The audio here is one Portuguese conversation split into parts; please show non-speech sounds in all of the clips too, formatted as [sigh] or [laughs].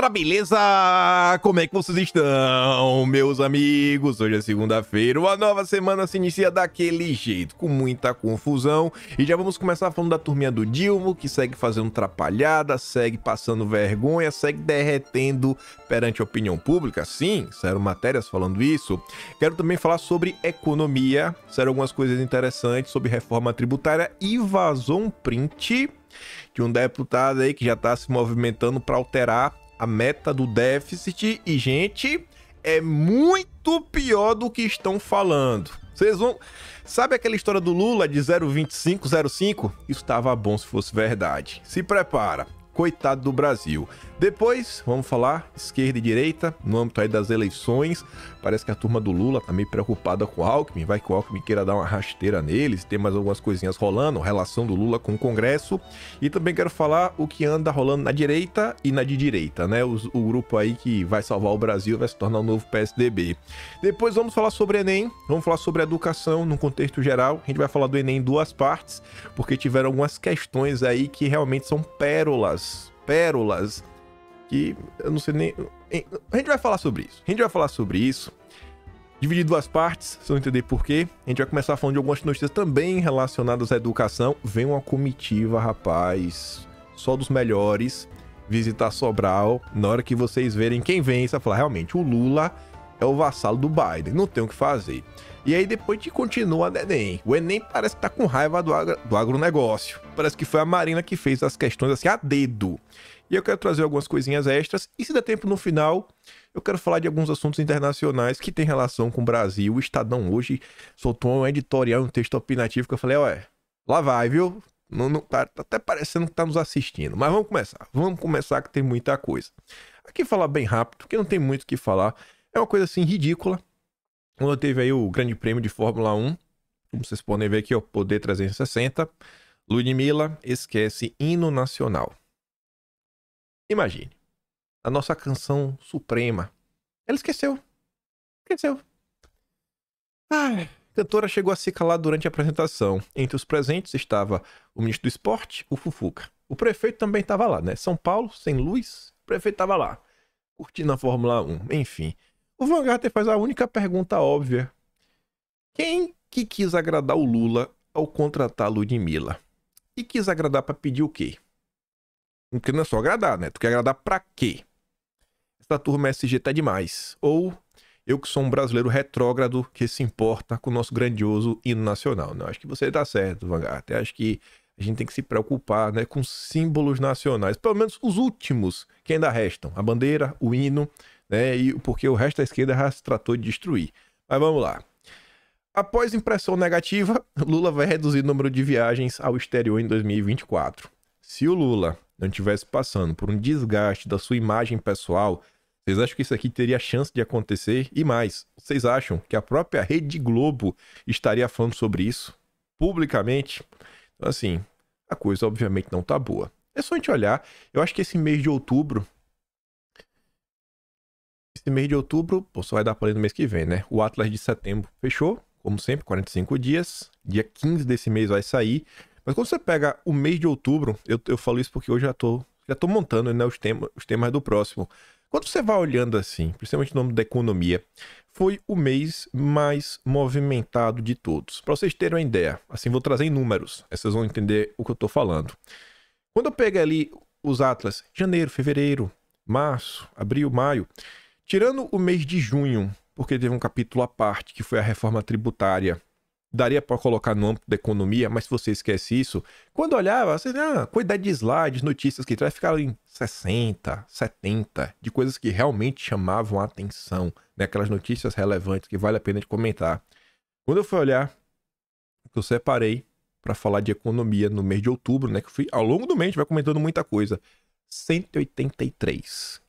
Fala, beleza? Como é que vocês estão, meus amigos? Hoje é segunda-feira, uma nova semana se inicia daquele jeito, com muita confusão. E já vamos começar falando da turminha do Dilmo, que segue fazendo trapalhada, segue passando vergonha, segue derretendo perante a opinião pública. Sim, serão matérias falando isso. Quero também falar sobre economia, serão algumas coisas interessantes sobre reforma tributária e vazou um print de um deputado aí que já está se movimentando para alterar a meta do déficit e, gente, é muito pior do que estão falando. Vocês vão. Sabe aquela história do Lula de 0,25, 0,5? Isso estava bom se fosse verdade. Se prepara, coitado do Brasil. Depois, vamos falar esquerda e direita, no âmbito aí das eleições. Parece que a turma do Lula tá meio preocupada com o Alckmin, vai que o Alckmin queira dar uma rasteira neles, tem mais algumas coisinhas rolando, relação do Lula com o Congresso. E também quero falar o que anda rolando na direita e na de direita, né? O, o grupo aí que vai salvar o Brasil vai se tornar o um novo PSDB. Depois vamos falar sobre Enem, vamos falar sobre educação no contexto geral. A gente vai falar do Enem em duas partes, porque tiveram algumas questões aí que realmente são pérolas pérolas que eu não sei nem. A gente vai falar sobre isso. A gente vai falar sobre isso. Dividir duas partes, se eu entender porquê. A gente vai começar falando de algumas notícias também relacionadas à educação. Vem uma comitiva, rapaz, só dos melhores, visitar Sobral. Na hora que vocês verem quem vem, você vai falar, realmente, o Lula é o vassalo do Biden, não tem o que fazer. E aí depois te continua o né, Enem. O Enem parece que tá com raiva do, agro, do agronegócio. Parece que foi a Marina que fez as questões assim a dedo. E eu quero trazer algumas coisinhas extras. E se der tempo no final, eu quero falar de alguns assuntos internacionais que tem relação com o Brasil. O Estadão hoje soltou um editorial, um texto opinativo que eu falei, ué, lá vai, viu? Não, não, tá, tá até parecendo que tá nos assistindo. Mas vamos começar. Vamos começar que tem muita coisa. Aqui falar bem rápido, que não tem muito o que falar. É uma coisa assim ridícula. Quando teve aí o Grande Prêmio de Fórmula 1, como vocês podem ver aqui, o Poder 360. Ludmilla esquece hino nacional. Imagine, a nossa canção suprema. Ela esqueceu. Esqueceu. a cantora chegou a se calar durante a apresentação. Entre os presentes estava o ministro do esporte, o Fufuca. O prefeito também estava lá, né? São Paulo, sem luz, o prefeito estava lá. Curtindo a Fórmula 1, enfim. O Van Garten faz a única pergunta óbvia. Quem que quis agradar o Lula ao contratar a Ludmilla? E quis agradar para pedir o quê? Porque não é só agradar, né? Tu quer agradar pra quê? Essa turma é SG tá é demais. Ou eu que sou um brasileiro retrógrado que se importa com o nosso grandioso hino nacional. Não, né? acho que você tá certo, Vanguard. Até acho que a gente tem que se preocupar né, com símbolos nacionais, pelo menos os últimos que ainda restam, a bandeira, o hino, né, e porque o resto da esquerda já se tratou de destruir. Mas vamos lá. Após impressão negativa, [laughs] Lula vai reduzir o número de viagens ao exterior em 2024. Se o Lula não estivesse passando por um desgaste da sua imagem pessoal, vocês acham que isso aqui teria chance de acontecer? E mais, vocês acham que a própria Rede Globo estaria falando sobre isso publicamente? Então, assim, a coisa obviamente não tá boa. É só a gente olhar. Eu acho que esse mês de outubro. Esse mês de outubro, pô, só vai dar para no mês que vem, né? O Atlas de setembro fechou, como sempre, 45 dias. Dia 15 desse mês vai sair. Mas quando você pega o mês de outubro, eu, eu falo isso porque hoje já tô, já tô montando né, os, tema, os temas do próximo. Quando você vai olhando assim, principalmente no nome da economia, foi o mês mais movimentado de todos. Para vocês terem uma ideia, assim, vou trazer em números, vocês vão entender o que eu estou falando. Quando eu pego ali os atlas, janeiro, fevereiro, março, abril, maio, tirando o mês de junho, porque teve um capítulo à parte que foi a reforma tributária daria para colocar no âmbito da economia, mas se você esquece isso, quando olhava, você, ah, quantidade de slides, notícias que traz, ficaram em 60, 70, de coisas que realmente chamavam a atenção, né? aquelas notícias relevantes que vale a pena de comentar. Quando eu fui olhar, eu separei para falar de economia no mês de outubro, né? Que fui, ao longo do mês vai comentando muita coisa. 183.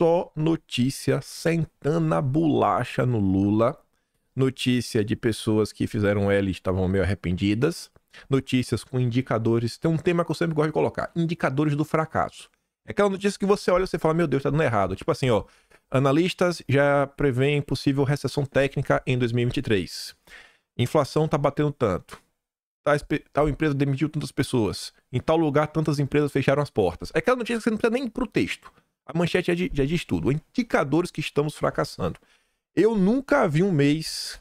Só notícia sentando a bolacha no Lula notícia de pessoas que fizeram L e estavam meio arrependidas, notícias com indicadores. Tem um tema que eu sempre gosto de colocar: indicadores do fracasso. É aquela notícia que você olha e você fala, meu Deus, tá dando errado. Tipo assim, ó, analistas já prevêem possível recessão técnica em 2023. Inflação tá batendo tanto. Tal, tá tal empresa demitiu tantas pessoas. Em tal lugar, tantas empresas fecharam as portas. É aquela notícia que você não precisa nem pro texto. A manchete já é já diz tudo. Indicadores que estamos fracassando. Eu nunca vi um mês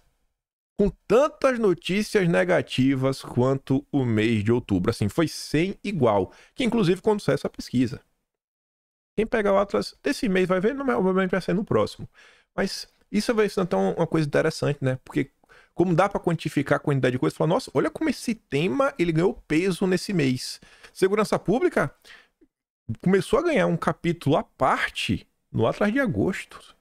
com tantas notícias negativas quanto o mês de outubro. Assim, foi sem igual. Que inclusive quando sai essa pesquisa. Quem pegar o Atlas desse mês vai ver, não, obviamente vai ser no próximo. Mas isso vai ser então uma coisa interessante, né? Porque como dá para quantificar a quantidade de coisas, fala, nossa, olha como esse tema ele ganhou peso nesse mês. Segurança pública começou a ganhar um capítulo à parte no Atlas de Agosto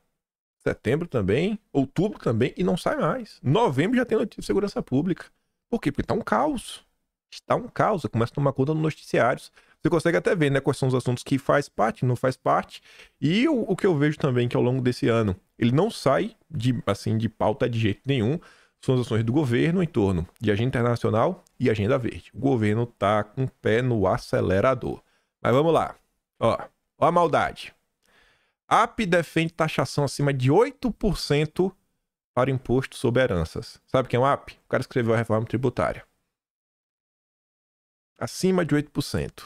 setembro também, outubro também, e não sai mais. Novembro já tem notícia de segurança pública. Por quê? Porque está um caos. Está um caos. Começa a tomar conta nos noticiários. Você consegue até ver, né, quais são os assuntos que faz parte, não faz parte. E o, o que eu vejo também que ao longo desse ano, ele não sai de, assim, de pauta de jeito nenhum. São as ações do governo em torno de agenda internacional e agenda verde. O governo tá com o pé no acelerador. Mas vamos lá. Ó, ó a maldade. AP defende taxação acima de 8% para imposto sobre heranças. Sabe quem é o AP? O cara escreveu a reforma tributária. Acima de 8%.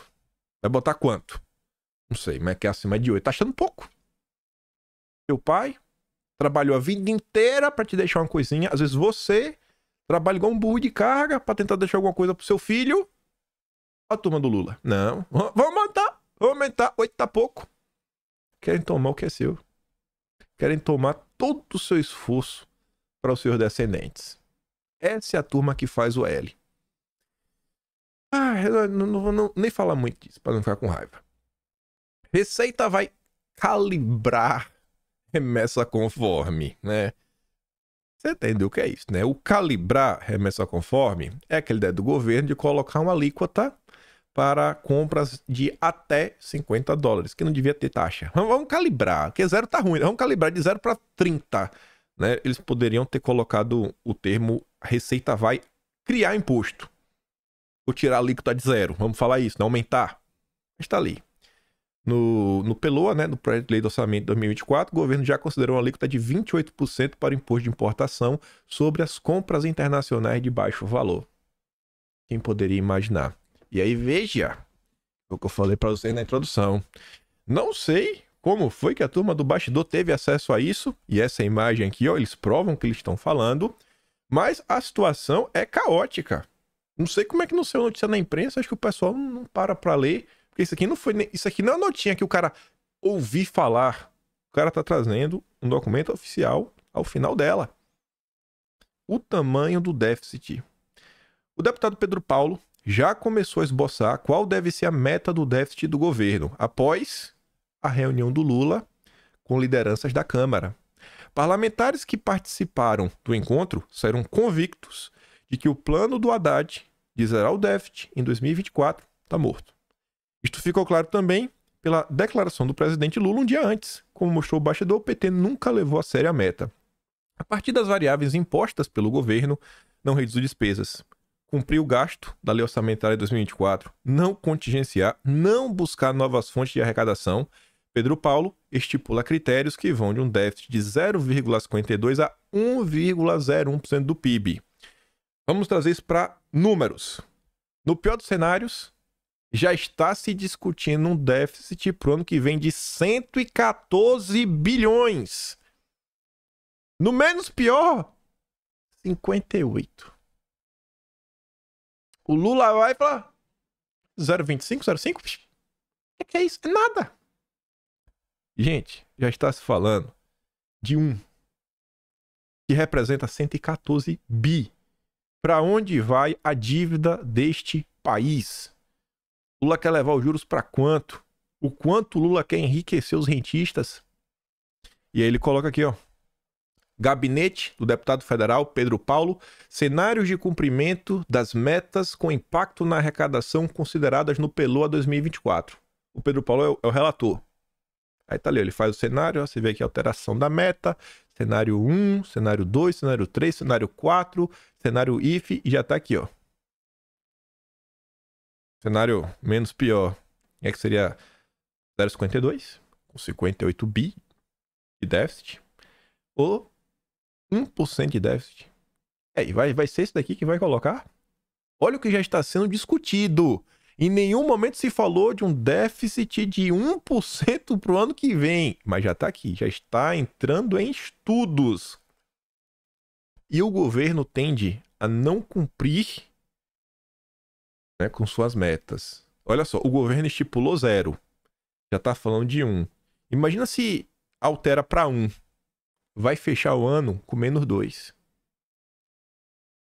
Vai botar quanto? Não sei, mas é que é acima de 8%. Tá achando pouco. Seu pai trabalhou a vida inteira para te deixar uma coisinha. Às vezes você trabalha igual um burro de carga para tentar deixar alguma coisa pro seu filho. A turma do Lula. Não. Vamos aumentar. Vamos aumentar. Oito tá pouco querem tomar o que é seu. Querem tomar todo o seu esforço para os seus descendentes. Essa é a turma que faz o L. Ah, não, não, não nem falar muito disso para não ficar com raiva. Receita vai calibrar remessa conforme, né? Você entendeu o que é isso, né? O calibrar remessa conforme é aquele ideia do governo de colocar uma alíquota para compras de até 50 dólares, que não devia ter taxa. Vamos calibrar, porque zero tá ruim. Né? Vamos calibrar de zero para 30. Né? Eles poderiam ter colocado o termo receita vai criar imposto. Ou tirar a alíquota de zero. Vamos falar isso, não aumentar. Está ali. No, no PELOA, né, no Projeto de Lei do Orçamento de 2024, o governo já considerou uma alíquota de 28% para o imposto de importação sobre as compras internacionais de baixo valor. Quem poderia imaginar? E aí veja o que eu falei para vocês na introdução. Não sei como foi que a turma do bastidor teve acesso a isso e essa imagem aqui, ó, eles provam que eles estão falando, mas a situação é caótica. Não sei como é que não saiu notícia na imprensa, acho que o pessoal não para para ler, porque isso aqui não foi, isso aqui não é notinha que o cara ouvi falar. O cara tá trazendo um documento oficial ao final dela. O tamanho do déficit. O deputado Pedro Paulo já começou a esboçar qual deve ser a meta do déficit do governo após a reunião do Lula com lideranças da Câmara. Parlamentares que participaram do encontro saíram convictos de que o plano do Haddad de zerar o déficit em 2024 está morto. Isto ficou claro também pela declaração do presidente Lula um dia antes. Como mostrou o bastidor, o PT nunca levou a sério a meta. A partir das variáveis impostas pelo governo, não reduz despesas cumprir o gasto da lei orçamentária de 2024, não contingenciar, não buscar novas fontes de arrecadação, Pedro Paulo estipula critérios que vão de um déficit de 0,52 a 1,01% do PIB. Vamos trazer isso para números. No pior dos cenários, já está se discutindo um déficit para o ano que vem de 114 bilhões. No menos pior, 58. O Lula vai pra 0,25, 0,5? O que é isso? É nada. Gente, já está se falando de um que representa 114 bi. Para onde vai a dívida deste país? Lula quer levar os juros para quanto? O quanto Lula quer enriquecer os rentistas? E aí ele coloca aqui, ó gabinete do deputado federal Pedro Paulo, cenários de cumprimento das metas com impacto na arrecadação consideradas no PELOA 2024. O Pedro Paulo é, é o, relator. Aí tá ali, ele faz o cenário, ó, você vê aqui a alteração da meta, cenário 1, cenário 2, cenário 3, cenário 4, cenário IF e já tá aqui, ó. Cenário menos pior é que seria 0,52, com 58 bi de déficit, ou 1% de déficit. É, e vai, vai ser isso daqui que vai colocar? Olha o que já está sendo discutido. Em nenhum momento se falou de um déficit de 1% para o ano que vem. Mas já está aqui, já está entrando em estudos. E o governo tende a não cumprir né, com suas metas. Olha só, o governo estipulou zero. Já está falando de um. Imagina se altera para um vai fechar o ano com menos dois.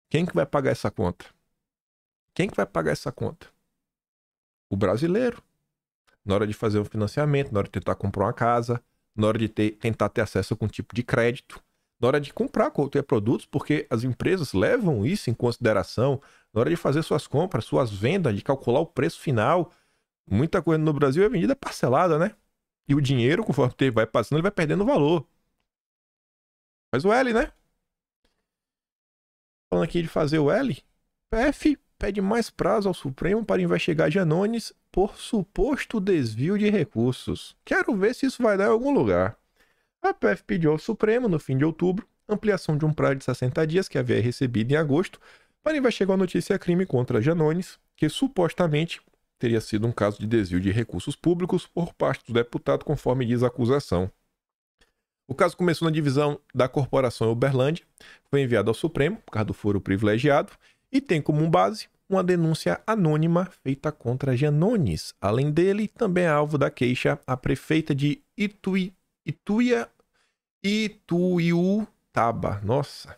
Quem que vai pagar essa conta? Quem que vai pagar essa conta? O brasileiro. Na hora de fazer um financiamento, na hora de tentar comprar uma casa, na hora de ter, tentar ter acesso a algum tipo de crédito, na hora de comprar qualquer produto, porque as empresas levam isso em consideração na hora de fazer suas compras, suas vendas, de calcular o preço final. Muita coisa no Brasil é vendida parcelada, né? E o dinheiro, conforme vai passando, ele vai perdendo valor. Faz o L, né? Falando aqui de fazer o L. PF pede mais prazo ao Supremo para investigar Janones por suposto desvio de recursos. Quero ver se isso vai dar em algum lugar. A PF pediu ao Supremo, no fim de outubro, ampliação de um prazo de 60 dias que havia recebido em agosto para investigar a notícia crime contra Janones, que supostamente teria sido um caso de desvio de recursos públicos por parte do deputado, conforme diz a acusação. O caso começou na divisão da corporação Uberlândia, foi enviado ao Supremo, por causa do foro privilegiado, e tem como base uma denúncia anônima feita contra Janones. Além dele, também é alvo da queixa a prefeita de Itui, Ituia, Ituiutaba, nossa,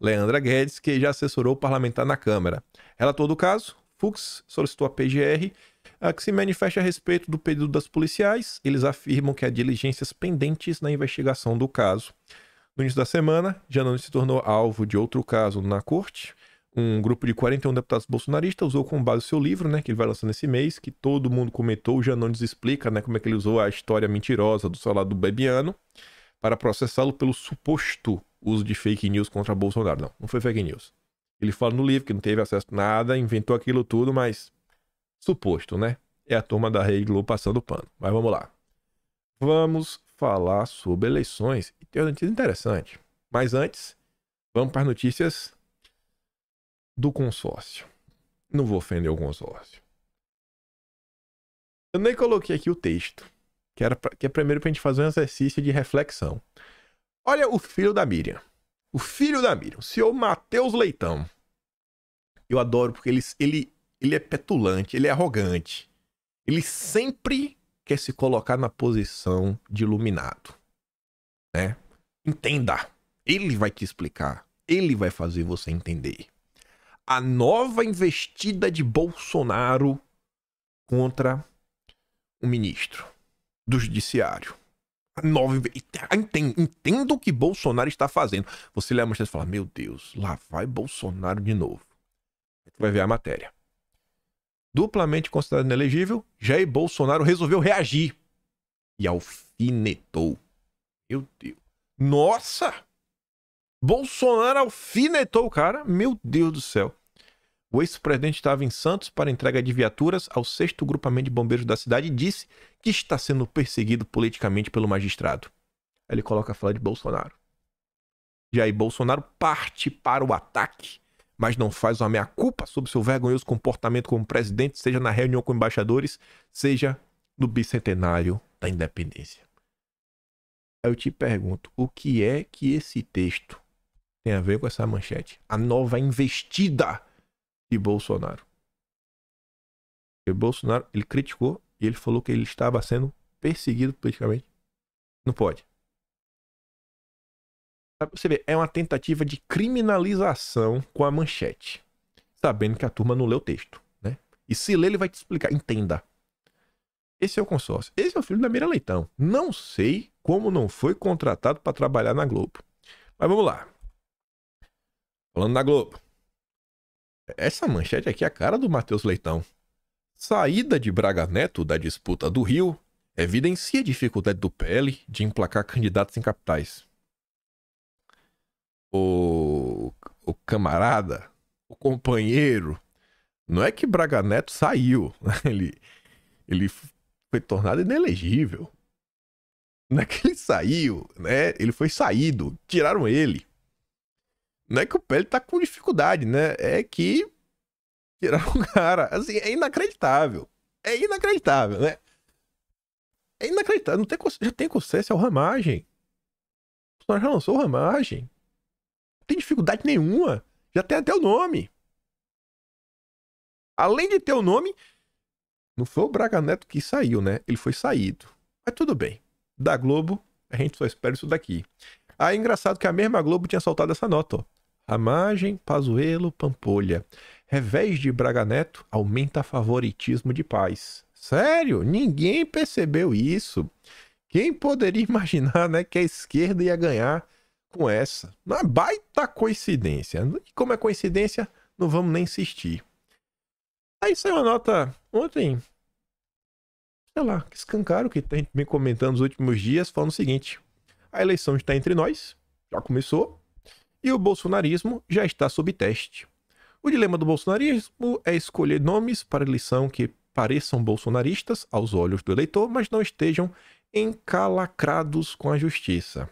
Leandra Guedes, que já assessorou o parlamentar na Câmara. Relator do caso, Fux solicitou a PGR a ah, que se manifeste a respeito do pedido das policiais. Eles afirmam que há diligências pendentes na investigação do caso. No início da semana, Janones se tornou alvo de outro caso na corte. Um grupo de 41 deputados bolsonaristas usou como base o seu livro, né, que ele vai lançando esse mês, que todo mundo comentou, o Janones explica, né, como é que ele usou a história mentirosa do salário do Bebiano para processá-lo pelo suposto uso de fake news contra Bolsonaro. Não, não foi fake news. Ele fala no livro que não teve acesso a nada, inventou aquilo tudo, mas Suposto, né? É a turma da Rei Globo passando pano. Mas vamos lá. Vamos falar sobre eleições e tem uma notícia interessante. Mas antes, vamos para as notícias do consórcio. Não vou ofender o consórcio. Eu nem coloquei aqui o texto, que, era pra, que é primeiro para a gente fazer um exercício de reflexão. Olha o filho da Miriam. O filho da Miriam, o senhor Matheus Leitão. Eu adoro porque ele, ele ele é petulante, ele é arrogante. Ele sempre quer se colocar na posição de iluminado, né? Entenda. Ele vai te explicar. Ele vai fazer você entender. A nova investida de Bolsonaro contra o ministro do judiciário. A nova ah, entendo, o que Bolsonaro está fazendo. Você lê a manchete e fala: "Meu Deus, lá vai Bolsonaro de novo". Você vai ver a matéria duplamente considerado inelegível, Jair Bolsonaro resolveu reagir e alfinetou. Meu Deus. Nossa! Bolsonaro alfinetou o cara? Meu Deus do céu. O ex-presidente estava em Santos para entrega de viaturas ao sexto grupamento de bombeiros da cidade e disse que está sendo perseguido politicamente pelo magistrado. Aí ele coloca a fala de Bolsonaro. Jair Bolsonaro parte para o ataque mas não faz uma meia-culpa sobre seu vergonhoso comportamento como presidente, seja na reunião com embaixadores, seja no bicentenário da independência. Aí eu te pergunto, o que é que esse texto tem a ver com essa manchete? A nova investida de Bolsonaro. Porque Bolsonaro, ele criticou e ele falou que ele estava sendo perseguido politicamente. Não pode. Você vê, é uma tentativa de criminalização com a manchete, sabendo que a turma não leu o texto, né? E se ler, ele vai te explicar, entenda. Esse é o consórcio. Esse é o filho da Mira Leitão. Não sei como não foi contratado para trabalhar na Globo. Mas vamos lá. Falando da Globo. Essa manchete aqui é a cara do Matheus Leitão. Saída de Braga Neto da disputa do Rio evidencia dificuldade do PL de emplacar candidatos em capitais o, o camarada, o companheiro. Não é que Braga Neto saiu, né? [laughs] ele, ele foi tornado inelegível. Não é que ele saiu, né? Ele foi saído, tiraram ele. Não é que o Pele tá com dificuldade, né? É que tiraram o cara. Assim, é inacreditável. É inacreditável, né? É inacreditável. Não tem, já tem consciência, é o Ramagem. O já lançou o Ramagem tem dificuldade nenhuma. Já tem até o nome. Além de ter o nome, não foi o Braga Neto que saiu, né? Ele foi saído. Mas tudo bem. Da Globo, a gente só espera isso daqui. Aí ah, é engraçado que a mesma Globo tinha soltado essa nota, ó. Ramagem, Pazuello, Pampolha. Revés de Braga Neto aumenta favoritismo de paz. Sério? Ninguém percebeu isso. Quem poderia [laughs] imaginar né, que a esquerda ia ganhar com essa. Uma é baita coincidência. E como é coincidência, não vamos nem insistir. Aí saiu a nota ontem. Sei lá, que escancaro que tem me comentando nos últimos dias, falando o seguinte: a eleição está entre nós, já começou, e o bolsonarismo já está sob teste. O dilema do bolsonarismo é escolher nomes para eleição que pareçam bolsonaristas aos olhos do eleitor, mas não estejam encalacrados com a justiça.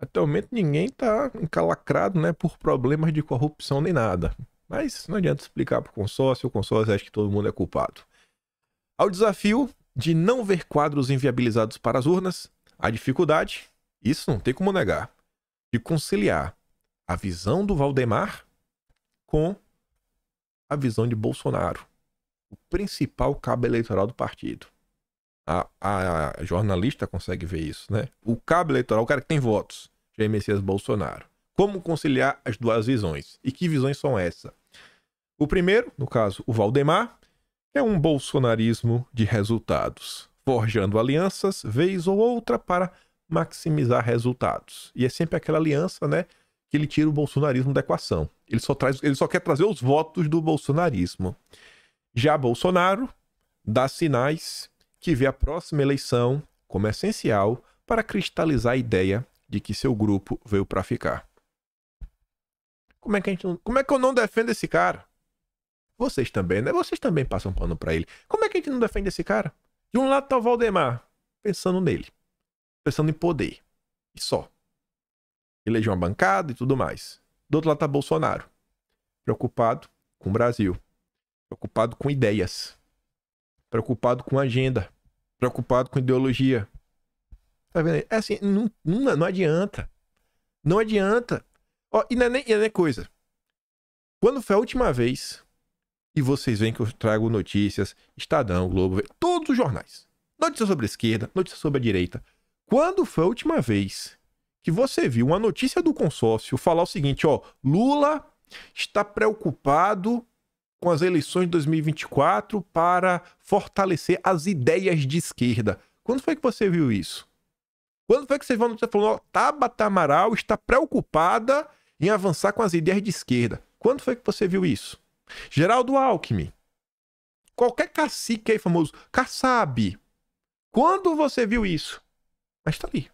Atualmente ninguém está encalacrado né, por problemas de corrupção nem nada. Mas não adianta explicar para o consórcio, o consórcio acha que todo mundo é culpado. Ao desafio de não ver quadros inviabilizados para as urnas, a dificuldade, isso não tem como negar, de conciliar a visão do Valdemar com a visão de Bolsonaro, o principal cabo eleitoral do partido. A, a, a, jornalista consegue ver isso, né? O cabo eleitoral, o cara que tem votos, Jair é Messias Bolsonaro. Como conciliar as duas visões? E que visões são essas? O primeiro, no caso, o Valdemar, é um bolsonarismo de resultados, forjando alianças, vez ou outra, para maximizar resultados. E é sempre aquela aliança, né? Que ele tira o bolsonarismo da equação. Ele só, traz, ele só quer trazer os votos do bolsonarismo. Já Bolsonaro dá sinais que vê a próxima eleição como essencial para cristalizar a ideia de que seu grupo veio para ficar. Como é que a gente, como é que eu não defendo esse cara? Vocês também, né? Vocês também passam pano para ele. Como é que a gente não defende esse cara? De um lado tá o Valdemar, pensando nele, pensando em poder e só. Eleger uma bancada e tudo mais. Do outro lado tá Bolsonaro, preocupado com o Brasil, preocupado com ideias, preocupado com agenda, preocupado com ideologia. Tá vendo aí? É assim, não, não, não adianta. Não adianta. Ó, e não é nem, é coisa. Quando foi a última vez, e vocês veem que eu trago notícias, Estadão, Globo, todos os jornais. Notícia sobre a esquerda, notícia sobre a direita. Quando foi a última vez que você viu uma notícia do consórcio falar o seguinte, ó, Lula está preocupado com as eleições de 2024 para fortalecer as ideias de esquerda. Quando foi que você viu isso? Quando foi que você viu notícia falando, ó, Tabata Amaral está preocupada em avançar com as ideias de esquerda? Quando foi que você viu isso? Geraldo Alckmin. Qualquer cacique aí famoso, Kassab. Quando você viu isso? Mas está ali.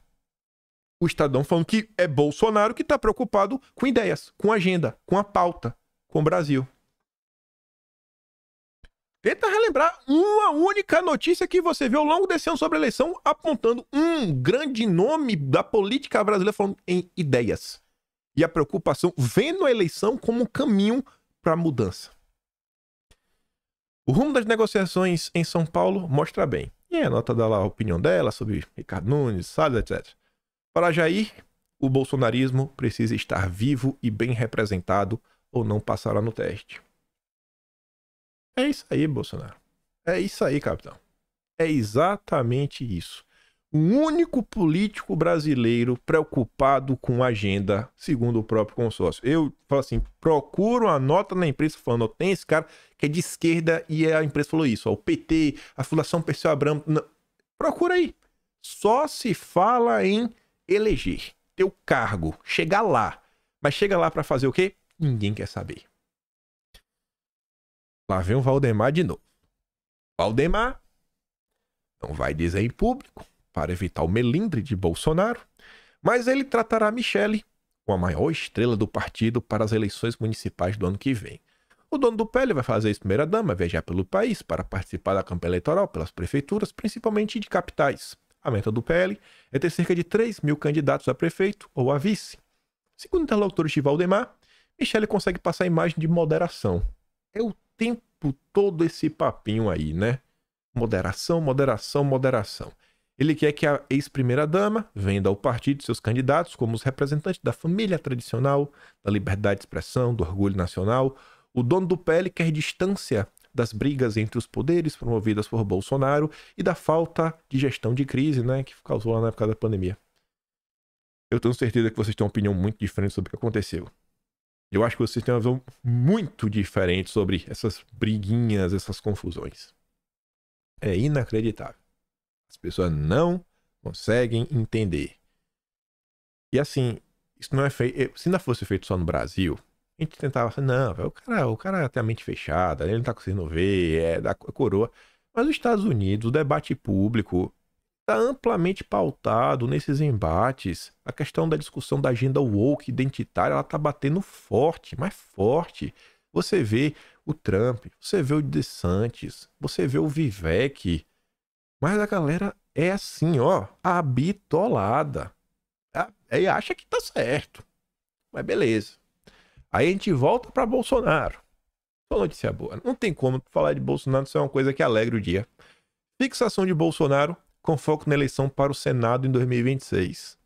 O Estadão falando que é Bolsonaro que está preocupado com ideias, com agenda, com a pauta, com o Brasil. Tenta relembrar uma única notícia que você viu ao longo desse ano sobre a eleição apontando um grande nome da política brasileira falando em ideias. E a preocupação vendo a eleição como um caminho para a mudança. O rumo das negociações em São Paulo mostra bem. E a nota da lá a opinião dela sobre Ricardo Nunes, Salles, etc. Para Jair, o bolsonarismo precisa estar vivo e bem representado ou não passará no teste. É isso aí, Bolsonaro. É isso aí, capitão. É exatamente isso. O único político brasileiro preocupado com agenda, segundo o próprio consórcio. Eu falo assim: procuro a nota na imprensa falando, tem esse cara que é de esquerda e a imprensa falou isso, o PT, a Fundação Perseu Abramo. Não. Procura aí. Só se fala em eleger, ter o cargo, chegar lá. Mas chega lá para fazer o quê? Ninguém quer saber. Lá vem o Valdemar de novo. Valdemar não vai dizer em público para evitar o melindre de Bolsonaro, mas ele tratará Michele com a maior estrela do partido para as eleições municipais do ano que vem. O dono do PL vai fazer a primeira dama, viajar pelo país para participar da campanha eleitoral pelas prefeituras, principalmente de capitais. A meta do PL é ter cerca de 3 mil candidatos a prefeito ou a vice. Segundo o de Valdemar, Michele consegue passar a imagem de moderação. Eu tempo todo esse papinho aí, né? Moderação, moderação, moderação. Ele quer que a ex-primeira-dama venda ao partido seus candidatos como os representantes da família tradicional, da liberdade de expressão, do orgulho nacional. O dono do PL quer distância das brigas entre os poderes promovidas por Bolsonaro e da falta de gestão de crise, né, que causou lá na época da pandemia. Eu tenho certeza que vocês têm uma opinião muito diferente sobre o que aconteceu. Eu acho que vocês têm uma visão muito diferente sobre essas briguinhas, essas confusões. É inacreditável. As pessoas não conseguem entender. E assim, isso não é feito. Eh, se não fosse feito só no Brasil, a gente tentava assim, não, o cara, o cara tem a mente fechada, ele não tá conseguindo ver, é da é coroa. Mas nos Estados Unidos, o debate público, está amplamente pautado nesses embates. A questão da discussão da agenda woke identitária, ela está batendo forte, mais forte. Você vê o Trump, você vê o DeSantis, você vê o Vivek, mas a galera é assim, ó, habitolada. Ah, e acha que tá certo. Mas beleza. Aí a gente volta para Bolsonaro. Só notícia é boa. Não tem como falar de Bolsonaro, isso é uma coisa que alegra o dia. Fixação de Bolsonaro com foco na eleição para o Senado em 2026.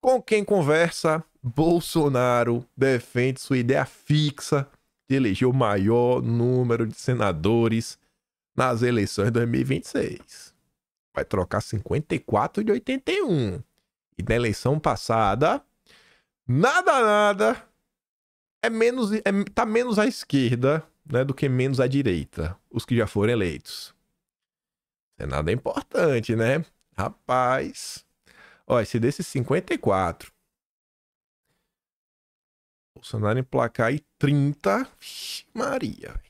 Com quem conversa, Bolsonaro defende sua ideia fixa de eleger o maior número de senadores nas eleições de 2026. Vai trocar 54 de 81. E na eleição passada, nada, nada, é menos, é, tá menos à esquerda né, do que menos à direita, os que já foram eleitos. Isso é nada importante, né? Rapaz. Ó, esse desses 54. Bolsonaro emplacar aí 30. Vixe, Maria.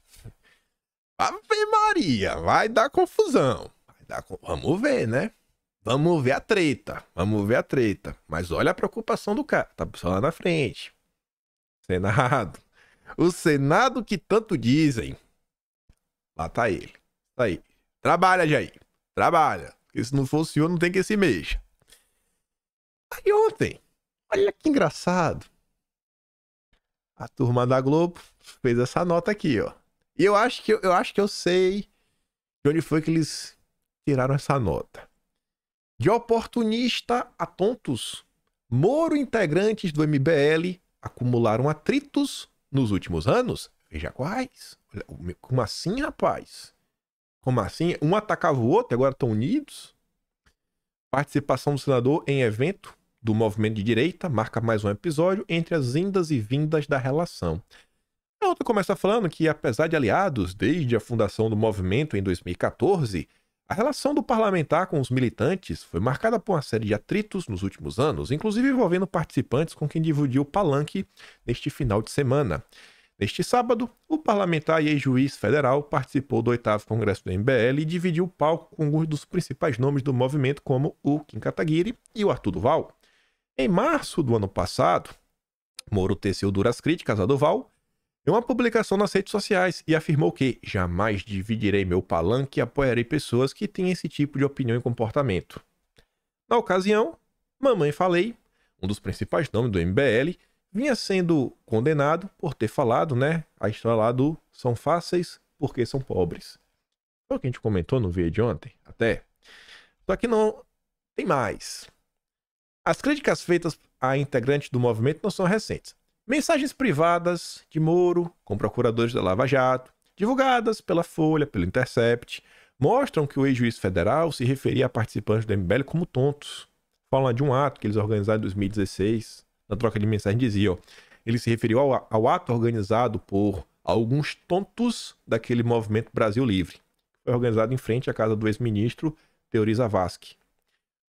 Ave Maria, vai dar confusão. Vai dar... Vamos ver, né? Vamos ver a treta. Vamos ver a treta. Mas olha a preocupação do cara. Tá só lá na frente. Senado. O Senado que tanto dizem. Lá tá ele. Tá aí. Trabalha, Jair. Trabalha. Porque se não for o senhor, não tem que se mexa. Aí ontem, olha que engraçado. A turma da Globo fez essa nota aqui, ó. E eu acho que eu, acho que eu sei de onde foi que eles tiraram essa nota. De oportunista a tontos, Moro integrantes do MBL acumularam atritos nos últimos anos. Veja quais. Como assim, rapaz? Como assim? Um atacava o outro, agora estão unidos? Participação do senador em evento do movimento de direita marca mais um episódio entre as indas e vindas da relação. A outra começa falando que, apesar de aliados desde a fundação do movimento em 2014, a relação do parlamentar com os militantes foi marcada por uma série de atritos nos últimos anos, inclusive envolvendo participantes com quem dividiu o palanque neste final de semana. Neste sábado, o parlamentar e ex-juiz federal participou do oitavo Congresso do MBL e dividiu o palco com alguns dos principais nomes do movimento, como o Kim Kataguiri e o Arthur Duval. Em março do ano passado, Moro teceu duras críticas a Duval em uma publicação nas redes sociais e afirmou que jamais dividirei meu palanque e apoiarei pessoas que têm esse tipo de opinião e comportamento. Na ocasião, Mamãe Falei, um dos principais nomes do MBL, vinha sendo condenado por ter falado, né, a história lá do são fáceis porque são pobres. Foi o que a gente comentou no vídeo de ontem, até. Só que não tem mais. As críticas feitas a integrantes do movimento não são recentes. Mensagens privadas de Moro com procuradores da Lava Jato, divulgadas pela Folha, pelo Intercept, mostram que o ex-juiz federal se referia a participantes do MBL como tontos. Falam de um ato que eles organizaram em 2016, na troca de mensagem dizia, ó, ele se referiu ao, ao ato organizado por alguns tontos daquele movimento Brasil Livre. Foi organizado em frente à casa do ex-ministro Teori Zavascki.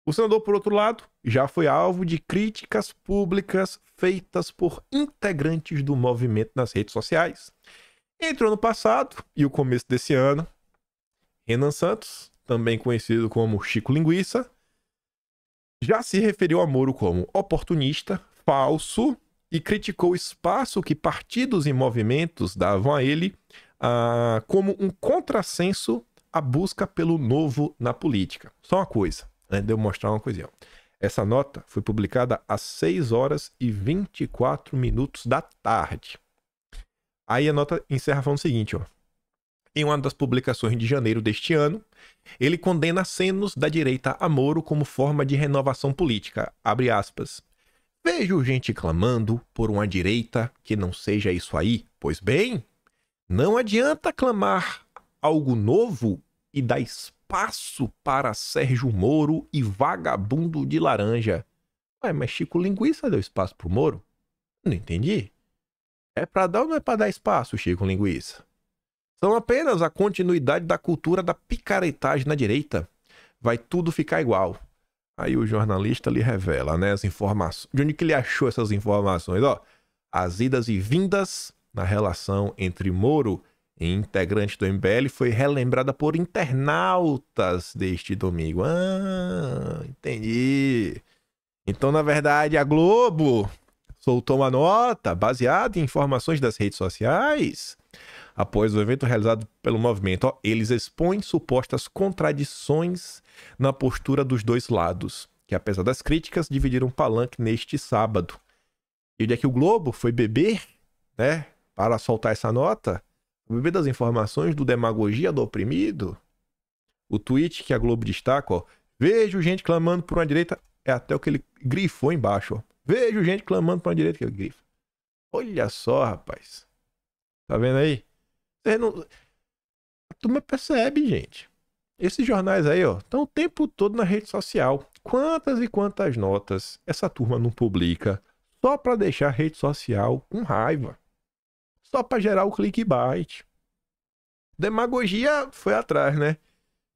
O senador, por outro lado, já foi alvo de críticas públicas feitas por integrantes do movimento nas redes sociais. Entre o ano passado e o começo desse ano, Renan Santos, também conhecido como Chico Linguiça, já se referiu a Moro como oportunista, falso e criticou o espaço que partidos e movimentos davam a ele ah, como um contrassenso à busca pelo novo na política. Só uma coisa, né? de eu mostrar uma coisinha. Essa nota foi publicada às 6 horas e 24 minutos da tarde. Aí a nota encerra falando o seguinte, ó. Em uma das publicações de janeiro deste ano, ele condena acenos da direita a Moro como forma de renovação política, abre aspas. Vejo gente clamando por uma direita que não seja isso aí. Pois bem, não adianta clamar algo novo e dar espaço para Sérgio Moro e vagabundo de laranja. Ué, mas Chico Linguiça deu espaço pro Moro? Não entendi. É para dar ou não é para dar espaço, Chico Linguiça? São apenas a continuidade da cultura da picaretagem na direita. Vai tudo ficar igual. Aí o jornalista lhe revela, né, as informações. De onde que ele achou essas informações? Ó, as idas e vindas na relação entre Moro e integrante do MBL foi relembrada por internautas deste domingo. Ah, entendi. Então, na verdade, a Globo soltou uma nota baseada em informações das redes sociais após o evento realizado pelo movimento. Ó, eles expõem supostas contradições na postura dos dois lados, que apesar das críticas, dividiram o palanque neste sábado. E onde é que o Globo foi beber, né, para soltar essa nota? Beber das informações do demagogia do oprimido? O tweet que a Globo destaca, ó, vejo gente clamando por uma direita, é até o que ele grifou embaixo, ó. Vejo gente clamando por uma direita que ele grifa. Olha só, rapaz. Tá vendo aí? Você não... A turma percebe, gente. Esses jornais aí, ó, estão o tempo todo na rede social. Quantas e quantas notas essa turma não publica só para deixar a rede social com raiva. Só para gerar o clickbait. Demagogia foi atrás, né?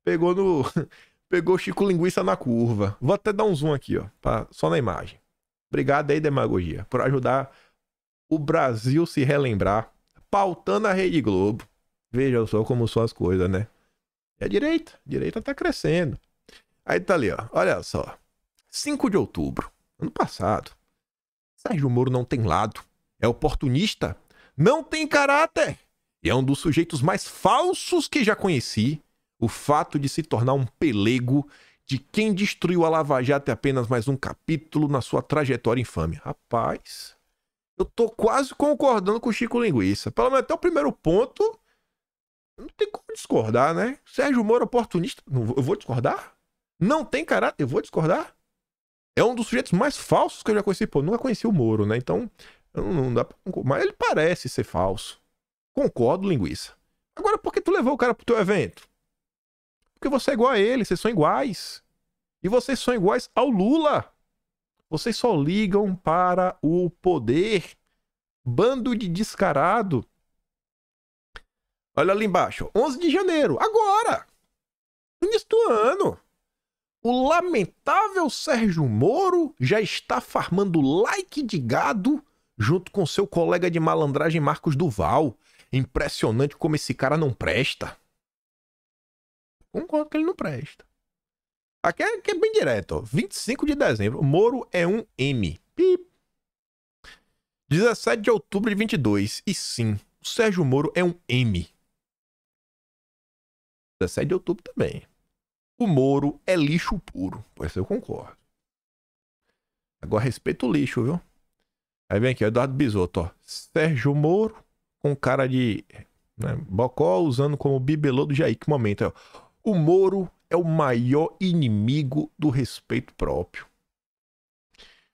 Pegou no [laughs] pegou Chico Linguiça na curva. Vou até dar um zoom aqui, ó, pra, só na imagem. Obrigado aí, Demagogia, por ajudar o Brasil se relembrar pautando a Rede Globo. Veja só como são as coisas, né? É a direita. A direita tá crescendo. Aí tá ali, ó. Olha só. 5 de outubro, ano passado. Sérgio Moro não tem lado. É oportunista. Não tem caráter. E é um dos sujeitos mais falsos que já conheci. O fato de se tornar um pelego de quem destruiu a Lava Jato é apenas mais um capítulo na sua trajetória infame. Rapaz, eu tô quase concordando com o Chico Linguiça. Pelo menos até o primeiro ponto, não tem como discordar, né? Sérgio Moro oportunista, não, eu vou discordar? Não tem caráter, eu vou discordar? É um dos sujeitos mais falsos que eu já conheci. Pô, nunca conheci o Moro, né? Então, não, não dá pra... Mas ele parece ser falso. Concordo, Linguiça. Agora, por que tu levou o cara pro teu evento? Porque você é igual a ele, vocês são iguais. E vocês são iguais ao Lula. Vocês só ligam para o poder. Bando de descarado. Olha ali embaixo. 11 de janeiro. Agora! Início do ano. O lamentável Sérgio Moro já está farmando like de gado junto com seu colega de malandragem Marcos Duval. Impressionante como esse cara não presta. Concordo que ele não presta. Aqui é, aqui é bem direto, ó. 25 de dezembro. Moro é um M. Pip. 17 de outubro de 22. E sim, o Sérgio Moro é um M. 17 de outubro também. O Moro é lixo puro. Pois é, eu concordo. Agora respeita o lixo, viu? Aí vem aqui, Eduardo Bisotto, ó. Sérgio Moro com cara de né, bocó usando como bibelô do Jair. Que momento, ó. O Moro é o maior inimigo do respeito próprio.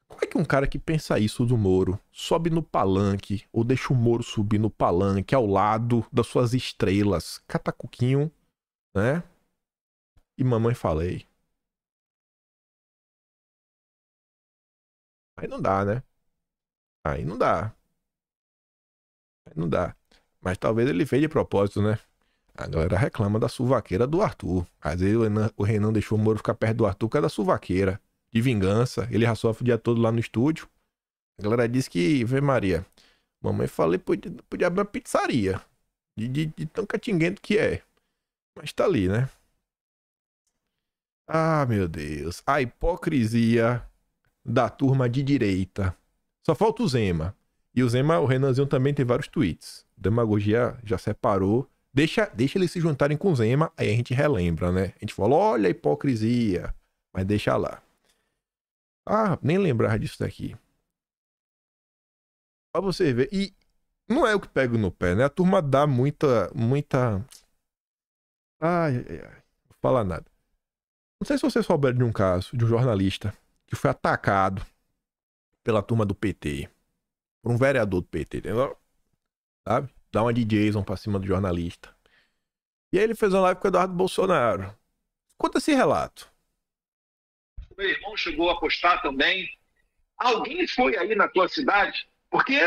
Como é que um cara que pensa isso do Moro sobe no palanque ou deixa o Moro subir no palanque ao lado das suas estrelas, catacuquinho, né? E mamãe falei. Aí não dá, né? Aí não dá. Aí não dá. Mas talvez ele veja de propósito, né? A galera reclama da suvaqueira do Arthur. Às vezes o Renan, o Renan deixou o Moro ficar perto do Arthur por causa da suvaqueira. De vingança. Ele já sofre o dia todo lá no estúdio. A galera disse que, vê Maria, mamãe falei, podia, podia abrir uma pizzaria. De, de, de tão catinguento que é. Mas tá ali, né? Ah, meu Deus. A hipocrisia da turma de direita. Só falta o Zema. E o Zema, o Renanzinho também tem vários tweets. Demagogia já separou Deixa, deixa eles se juntarem com Zema, aí a gente relembra, né? A gente fala, olha a hipocrisia, mas deixa lá. Ah, nem lembrar disso daqui. Pra você ver. E não é o que pego no pé, né? A turma dá muita, muita... Ai, ai, ai. Não fala nada. Não sei se vocês souberam de um caso de um jornalista que foi atacado pela turma do PT. Por um vereador do PT, entendeu? Sabe? dar uma de Jason pra cima do jornalista. E aí ele fez uma live com o Eduardo Bolsonaro. Conta esse relato. Meu irmão chegou a postar também. Alguém foi aí na tua cidade? Porque,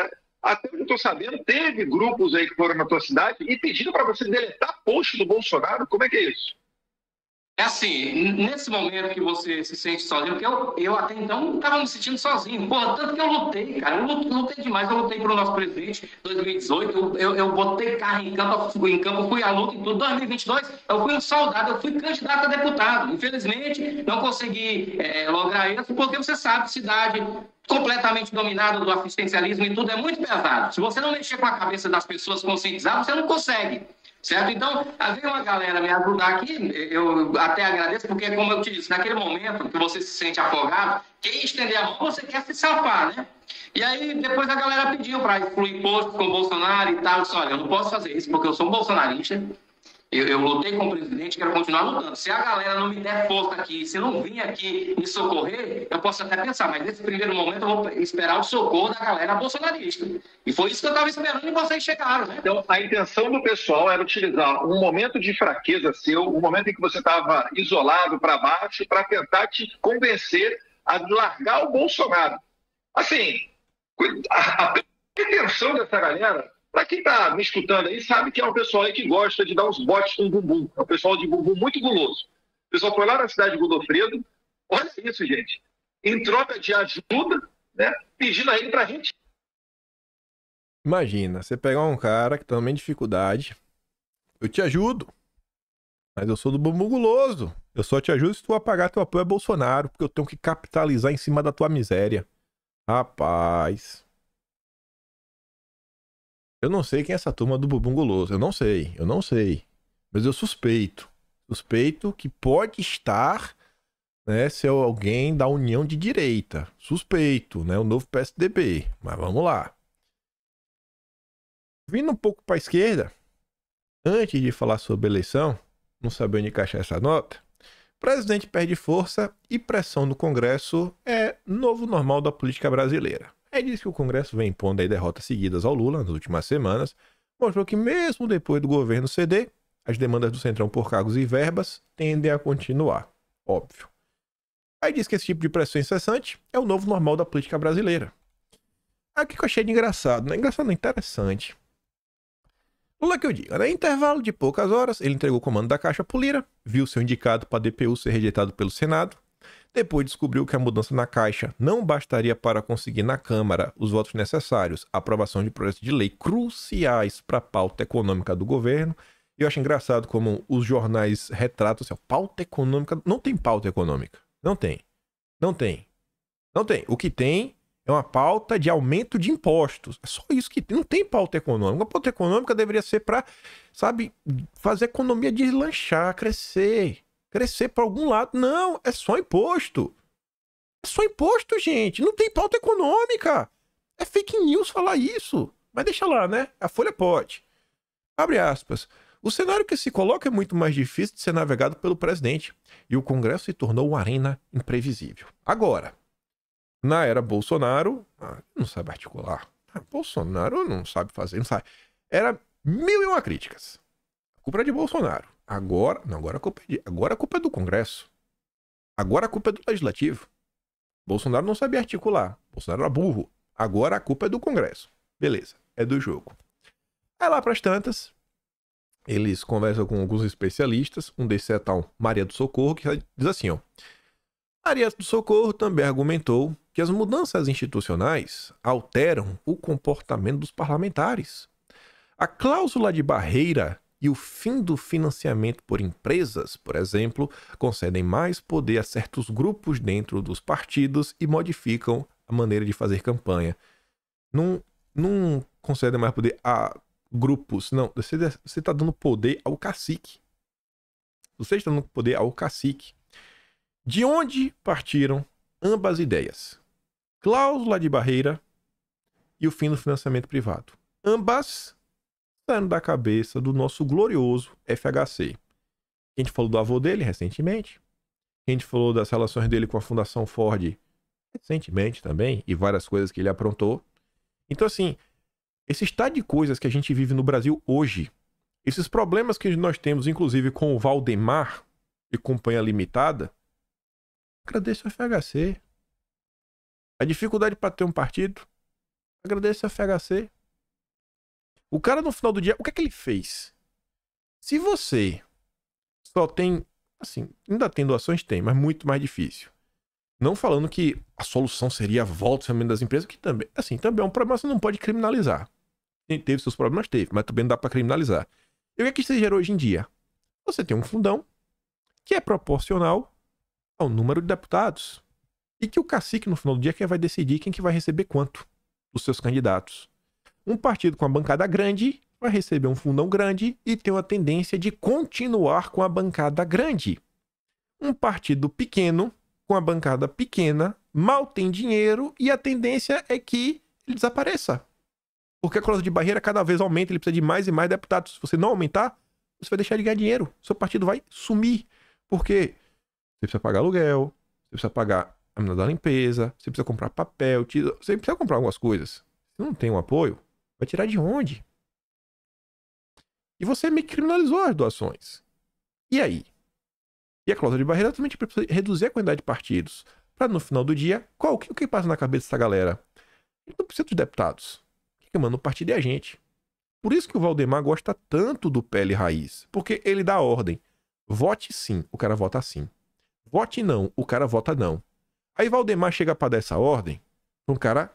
até onde eu estou sabendo, teve grupos aí que foram na tua cidade e pediram para você deletar post do Bolsonaro. Como é que é isso? É assim, nesse momento que você se sente sozinho, porque eu, eu até então estava me sentindo sozinho. Porra, tanto que eu lutei, cara. Eu lutei, lutei demais. Eu lutei para o nosso presidente 2018. Eu, eu, eu, botei carro em campo, fui em campo, fui à luta em tudo. 2022, eu fui um soldado, eu fui candidato a deputado. Infelizmente, não consegui é, lograr isso, porque você sabe, cidade completamente dominada do assistencialismo e tudo é muito pesado. Se você não mexer com a cabeça das pessoas, conscientizar, você não consegue. Certo? Então, havia uma galera me ajudar aqui, eu até agradeço, porque, como eu te disse, naquele momento que você se sente afogado, quem estender a mão, você quer se safar, né? E aí, depois a galera pediu para excluir posto com o Bolsonaro e tal. Eu disse, olha, eu não posso fazer isso porque eu sou um bolsonarista, eu, eu lutei com o presidente, quero continuar lutando. Se a galera não me der força aqui, se não vir aqui me socorrer, eu posso até pensar, mas nesse primeiro momento eu vou esperar o socorro da galera bolsonarista. E foi isso que eu estava esperando e vocês chegaram, né? Então, a intenção do pessoal era utilizar um momento de fraqueza seu, um momento em que você estava isolado para baixo, para tentar te convencer a largar o Bolsonaro. Assim, a, a intenção dessa galera para quem está me escutando aí, sabe que é um pessoal aí que gosta de dar uns botes com bumbum. É um pessoal de bumbum muito guloso. O pessoal foi lá na cidade de Godofredo, olha isso, gente, em troca de ajuda, né, pedindo a ele pra gente. Imagina, você pegar um cara que também tá dificuldade, eu te ajudo, mas eu sou do bumbum guloso. Eu só te ajudo se tu apagar teu apoio a Bolsonaro, porque eu tenho que capitalizar em cima da tua miséria. Rapaz. Eu não sei quem é essa turma do Bubum Guloso. Eu não sei, eu não sei. Mas eu suspeito. Suspeito que pode estar né, ser alguém da União de Direita. Suspeito, né? O novo PSDB. Mas vamos lá. Vindo um pouco para a esquerda, antes de falar sobre eleição, não saber onde encaixar essa nota, presidente perde força e pressão no Congresso é novo normal da política brasileira. Aí é diz que o Congresso vem impondo aí derrotas seguidas ao Lula nas últimas semanas, mostrou que mesmo depois do governo ceder, as demandas do Centrão por cargos e verbas tendem a continuar. Óbvio. Aí diz que esse tipo de pressão incessante é o novo normal da política brasileira. Aqui que eu achei de engraçado, né? Engraçado, não, interessante. Lula que eu digo, né? Intervalo de poucas horas, ele entregou o comando da Caixa Polira, viu seu indicado para a DPU ser rejeitado pelo Senado, depois descobriu que a mudança na Caixa não bastaria para conseguir na Câmara os votos necessários aprovação de projetos de lei cruciais para a pauta econômica do governo. E eu acho engraçado como os jornais retratam assim, pauta econômica. Não tem pauta econômica. Não tem. Não tem. Não tem. O que tem é uma pauta de aumento de impostos. É só isso que tem. Não tem pauta econômica. A pauta econômica deveria ser para, sabe, fazer a economia deslanchar, crescer crescer para algum lado. Não, é só imposto. É só imposto, gente. Não tem pauta econômica. É fake news falar isso. Mas deixa lá, né? A Folha pode. Abre aspas. O cenário que se coloca é muito mais difícil de ser navegado pelo presidente, e o Congresso se tornou uma arena imprevisível. Agora, na era Bolsonaro, ah, não sabe articular. Ah, Bolsonaro não sabe fazer, não sabe. Era mil e uma críticas. A culpa era é de Bolsonaro. Agora, não, agora a culpa é, agora a culpa é do Congresso. Agora a culpa é do Legislativo. Bolsonaro não sabia articular. Bolsonaro era é burro. Agora a culpa é do Congresso. Beleza, é do jogo. Aí lá para as tantas, eles conversam com alguns especialistas. Um desses é tal Maria do Socorro, que diz assim: ó. Maria do Socorro também argumentou que as mudanças institucionais alteram o comportamento dos parlamentares. A cláusula de barreira e o fim do financiamento por empresas, por exemplo, concedem mais poder a certos grupos dentro dos partidos e modificam a maneira de fazer campanha. Não, não concedem mais poder a grupos, não. Você está dando poder ao cacique. Você está dando poder ao cacique. De onde partiram ambas ideias? Cláusula de barreira e o fim do financiamento privado. Ambas saindo da cabeça do nosso glorioso FHC. A gente falou do avô dele recentemente, a gente falou das relações dele com a Fundação Ford recentemente também, e várias coisas que ele aprontou. Então, assim, esse estado de coisas que a gente vive no Brasil hoje, esses problemas que nós temos, inclusive com o Valdemar e Companhia Limitada, agradeço ao FHC. A dificuldade para ter um partido, agradeço ao FHC. O cara, no final do dia, o que é que ele fez? Se você só tem. Assim, ainda tem doações? Tem, mas muito mais difícil. Não falando que a solução seria a volta também das empresas, que também, assim, também é um problema, você não pode criminalizar. Quem teve seus problemas, teve, mas também não dá para criminalizar. E o que é que você gera hoje em dia? Você tem um fundão que é proporcional ao número de deputados. E que o cacique, no final do dia, é quem vai decidir quem que vai receber quanto dos seus candidatos. Um partido com a bancada grande vai receber um fundão grande e tem uma tendência de continuar com a bancada grande. Um partido pequeno, com a bancada pequena, mal tem dinheiro e a tendência é que ele desapareça. Porque a cláusula de barreira cada vez aumenta, ele precisa de mais e mais deputados. Se você não aumentar, você vai deixar de ganhar dinheiro. Seu partido vai sumir. Porque você precisa pagar aluguel, você precisa pagar a mina da limpeza, você precisa comprar papel, você precisa comprar algumas coisas. Se não tem um apoio, Vai tirar de onde? E você me criminalizou as doações. E aí? E a cláusula de barreira é também para reduzir a quantidade de partidos. Para no final do dia, qual o que, o que passa na cabeça dessa galera? não precisa dos deputados. Quem é manda o partido é a gente. Por isso que o Valdemar gosta tanto do pele Raiz. Porque ele dá ordem. Vote sim, o cara vota sim. Vote não, o cara vota não. Aí Valdemar chega para dar essa ordem um cara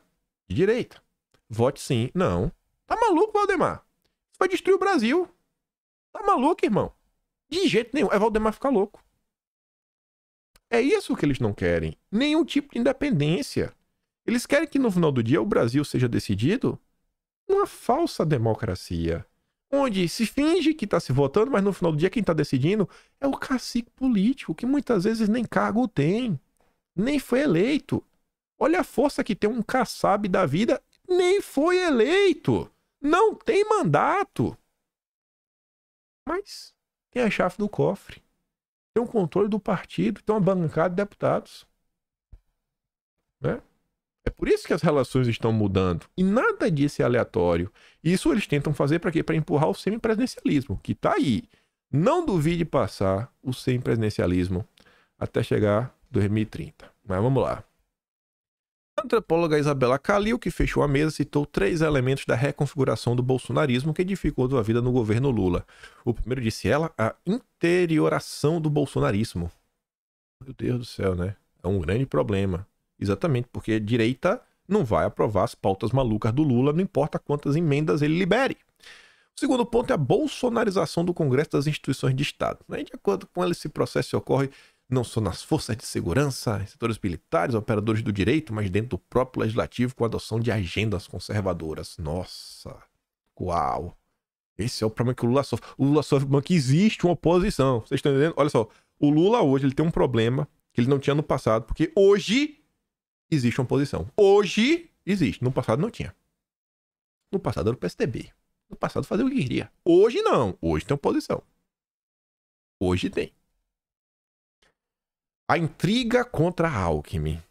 de direita. Vote sim. Não. Tá maluco, Valdemar? Você vai destruir o Brasil. Tá maluco, irmão? De jeito nenhum. É Valdemar ficar louco. É isso que eles não querem. Nenhum tipo de independência. Eles querem que no final do dia o Brasil seja decidido uma falsa democracia. Onde se finge que está se votando, mas no final do dia quem está decidindo é o cacique político, que muitas vezes nem cargo tem, nem foi eleito. Olha a força que tem um caçabe da vida nem foi eleito, não tem mandato. Mas tem a chave do cofre, tem o controle do partido, tem uma bancada de deputados. Né? É por isso que as relações estão mudando. E nada disso é aleatório. Isso eles tentam fazer para quê? Para empurrar o semipresidencialismo, que está aí. Não duvide passar o semipresidencialismo até chegar 2030. Mas vamos lá. A antropóloga Isabela Calil, que fechou a mesa, citou três elementos da reconfiguração do bolsonarismo que dificultou a vida no governo Lula. O primeiro, disse ela, a interioração do bolsonarismo. Meu Deus do céu, né? É um grande problema. Exatamente, porque a direita não vai aprovar as pautas malucas do Lula, não importa quantas emendas ele libere. O segundo ponto é a bolsonarização do Congresso das instituições de Estado. Né, de acordo com ela, esse processo ocorre não só nas forças de segurança, setores militares, operadores do direito, mas dentro do próprio legislativo com a adoção de agendas conservadoras. Nossa, uau! Esse é o problema que o Lula sofre. O Lula sofre porque existe uma oposição. Vocês estão entendendo? Olha só, o Lula hoje ele tem um problema que ele não tinha no passado, porque hoje existe uma oposição. Hoje existe, no passado não tinha. No passado era o PSDB. No passado fazia o que queria. Hoje não. Hoje tem oposição. Hoje tem. A intriga contra Alckmin.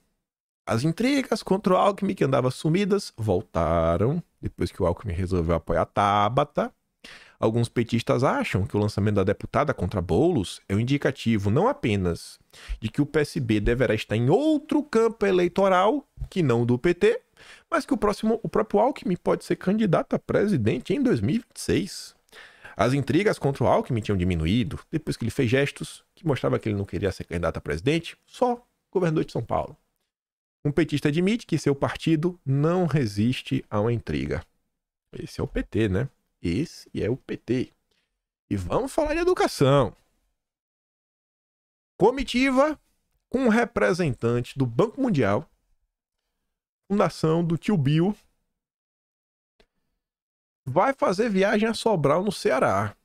As intrigas contra o Alckmin, que andava sumidas, voltaram depois que o Alckmin resolveu apoiar a Tabata. Alguns petistas acham que o lançamento da deputada contra Bolos é um indicativo não apenas de que o PSB deverá estar em outro campo eleitoral que não do PT, mas que o próximo, o próprio Alckmin pode ser candidato a presidente em 2026. As intrigas contra o Alckmin tinham diminuído depois que ele fez gestos que mostrava que ele não queria ser candidato a presidente, só governador de São Paulo. Um petista admite que seu partido não resiste a uma intriga. Esse é o PT, né? Esse é o PT. E vamos falar de educação. Comitiva com um representante do Banco Mundial, fundação do Tio Bill vai fazer viagem a Sobral no Ceará.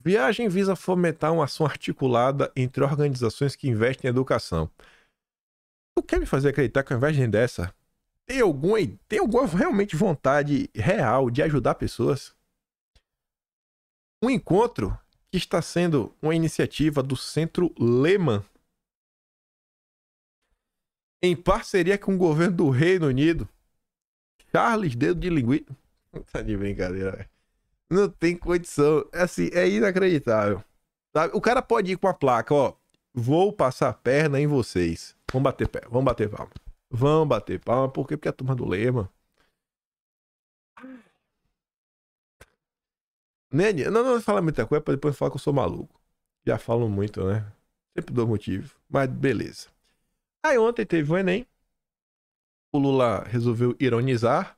Viagem visa fomentar uma ação articulada entre organizações que investem em educação. Tu quer me fazer acreditar que uma viagem dessa tem alguma, tem alguma realmente vontade real de ajudar pessoas? Um encontro que está sendo uma iniciativa do Centro Lehman em parceria com o governo do Reino Unido Charles Dedo de Linguiça. Tá de brincadeira, velho. Não tem condição. É assim, é inacreditável. Sabe? O cara pode ir com a placa, ó. Vou passar a perna em vocês. Vamos bater pé, vamos bater palma. Vamos bater palma. Por quê? Porque a turma do Lema. Né? Não, não fala muita coisa pra depois falar que eu sou maluco. Já falo muito, né? Sempre dou motivo. Mas beleza. Aí ontem teve o Enem o Lula resolveu ironizar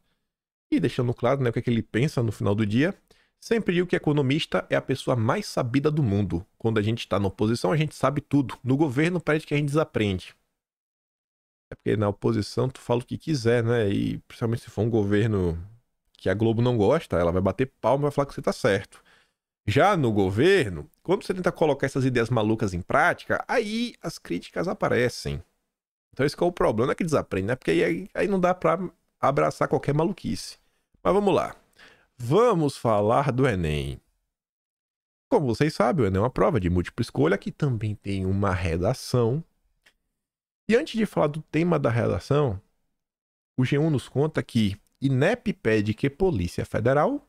e deixando claro né, o que, é que ele pensa no final do dia. Sempre digo que economista é a pessoa mais sabida do mundo. Quando a gente está na oposição, a gente sabe tudo. No governo, parece que a gente desaprende. É porque na oposição tu fala o que quiser, né? E principalmente se for um governo que a Globo não gosta, ela vai bater palma e vai falar que você está certo. Já no governo, quando você tenta colocar essas ideias malucas em prática, aí as críticas aparecem. Então esse é o problema, não é que desaprende, né? Porque aí, aí não dá pra abraçar qualquer maluquice. Mas vamos lá. Vamos falar do Enem. Como vocês sabem, o Enem é uma prova de múltipla escolha que também tem uma redação. E antes de falar do tema da redação, o G1 nos conta que INEP pede que Polícia Federal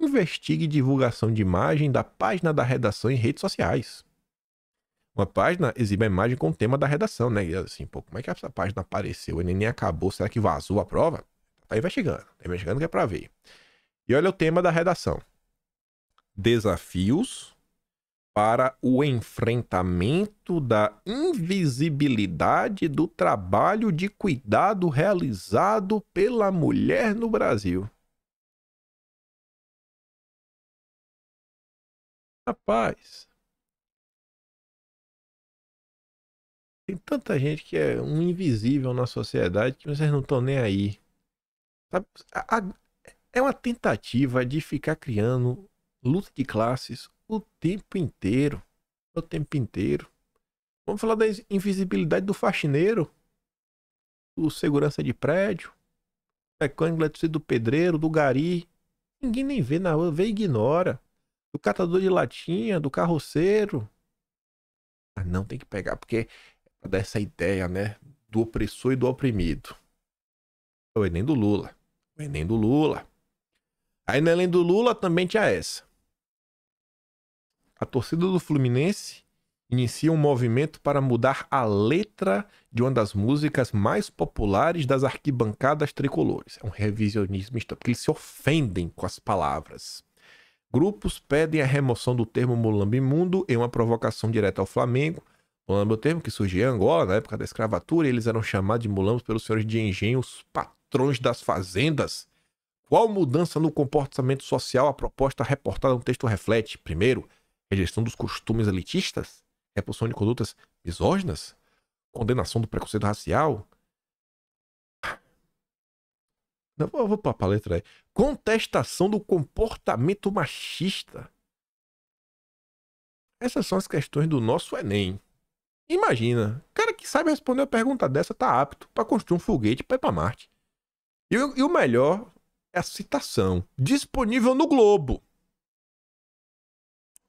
investigue divulgação de imagem da página da redação em redes sociais. Uma página exibe a imagem com o tema da redação, né? E é assim, pô, como é que essa página apareceu? E nem acabou, será que vazou a prova? Tá investigando, tá investigando que é pra ver. E olha o tema da redação: Desafios para o enfrentamento da invisibilidade do trabalho de cuidado realizado pela mulher no Brasil. Rapaz, Tem tanta gente que é um invisível na sociedade que vocês não estão nem aí. Sabe? A, a, é uma tentativa de ficar criando luta de classes o tempo inteiro. O tempo inteiro. Vamos falar da invisibilidade do faxineiro, do segurança de prédio, do pedreiro, do gari. Ninguém nem vê na rua, vê e ignora. Do catador de latinha, do carroceiro. Ah, não, tem que pegar, porque dessa dar essa ideia, né, do opressor e do oprimido. O Enem do Lula. O Enem do Lula. Aí no Enem do Lula também tinha essa. A torcida do Fluminense inicia um movimento para mudar a letra de uma das músicas mais populares das arquibancadas tricolores. É um revisionismo histórico, porque eles se ofendem com as palavras. Grupos pedem a remoção do termo mulambimundo em uma provocação direta ao Flamengo, o termo que surgiu em Angola, na época da escravatura, eles eram chamados de mulambos pelos senhores de engenho, os patrões das fazendas. Qual mudança no comportamento social a proposta reportada no texto reflete? Primeiro, rejeição dos costumes elitistas, repulsão de condutas misóginas, condenação do preconceito racial. Não, eu vou para a letra aí. Contestação do comportamento machista. Essas são as questões do nosso Enem. Imagina, cara que sabe responder uma pergunta dessa tá apto para construir um foguete para ir pra Marte. E, e o melhor é a citação. Disponível no Globo.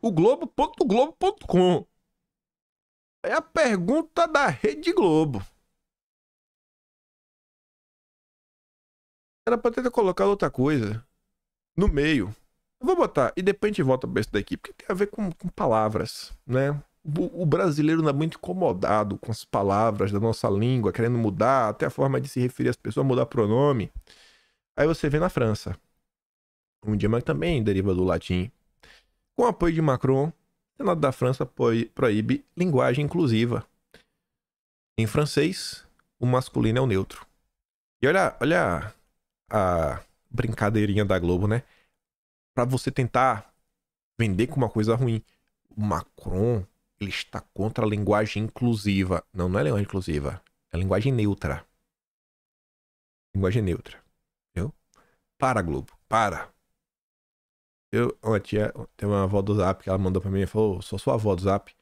O Globo.globo.com. É a pergunta da Rede Globo. Era pra tentar colocar outra coisa no meio. Eu vou botar, e depois a gente volta pra isso daqui, porque tem a ver com, com palavras, né? o brasileiro anda muito incomodado com as palavras da nossa língua, querendo mudar até a forma de se referir às pessoas, mudar pronome. Aí você vê na França, um idioma que também deriva do latim. Com o apoio de Macron, o Senado da França proíbe linguagem inclusiva. Em francês, o masculino é o neutro. E olha, olha a brincadeirinha da Globo, né? Para você tentar vender com uma coisa ruim. O Macron ele está contra a linguagem inclusiva. Não, não é linguagem inclusiva. É linguagem neutra. Linguagem neutra. Entendeu? Para, Globo. Para. Eu, uma tia, tem uma avó do Zap que ela mandou pra mim e falou: sou sua avó do Zap.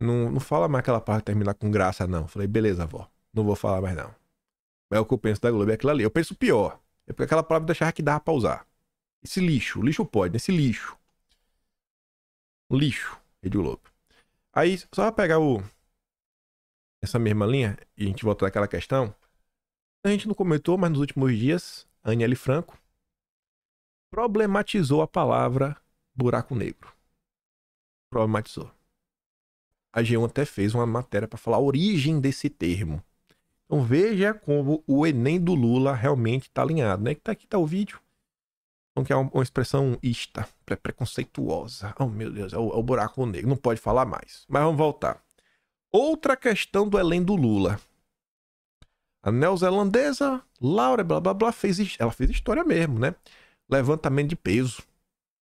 Não, não fala mais aquela parte terminar com graça, não. falei, beleza, avó. Não vou falar mais, não. Mas é o que eu penso da Globo, é aquilo ali. Eu penso pior. É porque aquela palavra deixava que dava pra usar. Esse lixo, lixo pode, esse lixo. Lixo, Rede Globo. Aí, só pra pegar o... essa mesma linha e a gente volta naquela questão. A gente não comentou, mas nos últimos dias, a Aniele Franco problematizou a palavra buraco negro. Problematizou. A G1 até fez uma matéria para falar a origem desse termo. Então veja como o Enem do Lula realmente está alinhado, né? Que tá aqui tá o vídeo que é uma expressão ista, é preconceituosa. Oh, meu Deus, é o, é o buraco negro, não pode falar mais. Mas vamos voltar. Outra questão do Elen do Lula. A neozelandesa Laura, blá blá blá, fez, ela fez história mesmo, né? Levantamento de peso.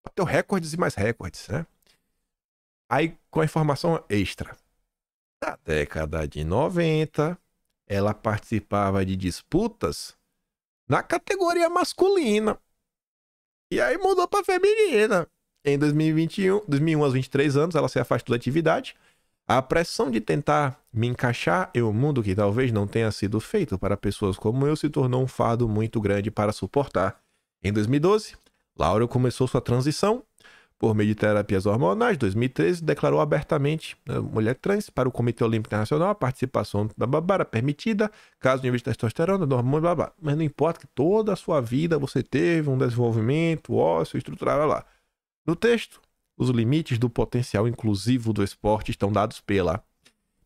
Bateu recordes e mais recordes, né? Aí, com a informação extra. Na década de 90, ela participava de disputas na categoria masculina. E aí mudou pra feminina. Em 2021, 2001 aos 23 anos, ela se afastou da atividade. A pressão de tentar me encaixar em um mundo que talvez não tenha sido feito para pessoas como eu se tornou um fardo muito grande para suportar. Em 2012, Laura começou sua transição por meio de terapias hormonais, 2013, declarou abertamente né, mulher trans para o Comitê Olímpico Internacional a participação da babara permitida, caso de nível de testosterona, hormônio, babá. Mas não importa que toda a sua vida você teve um desenvolvimento ósseo, estrutural, lá. No texto, os limites do potencial inclusivo do esporte estão dados pela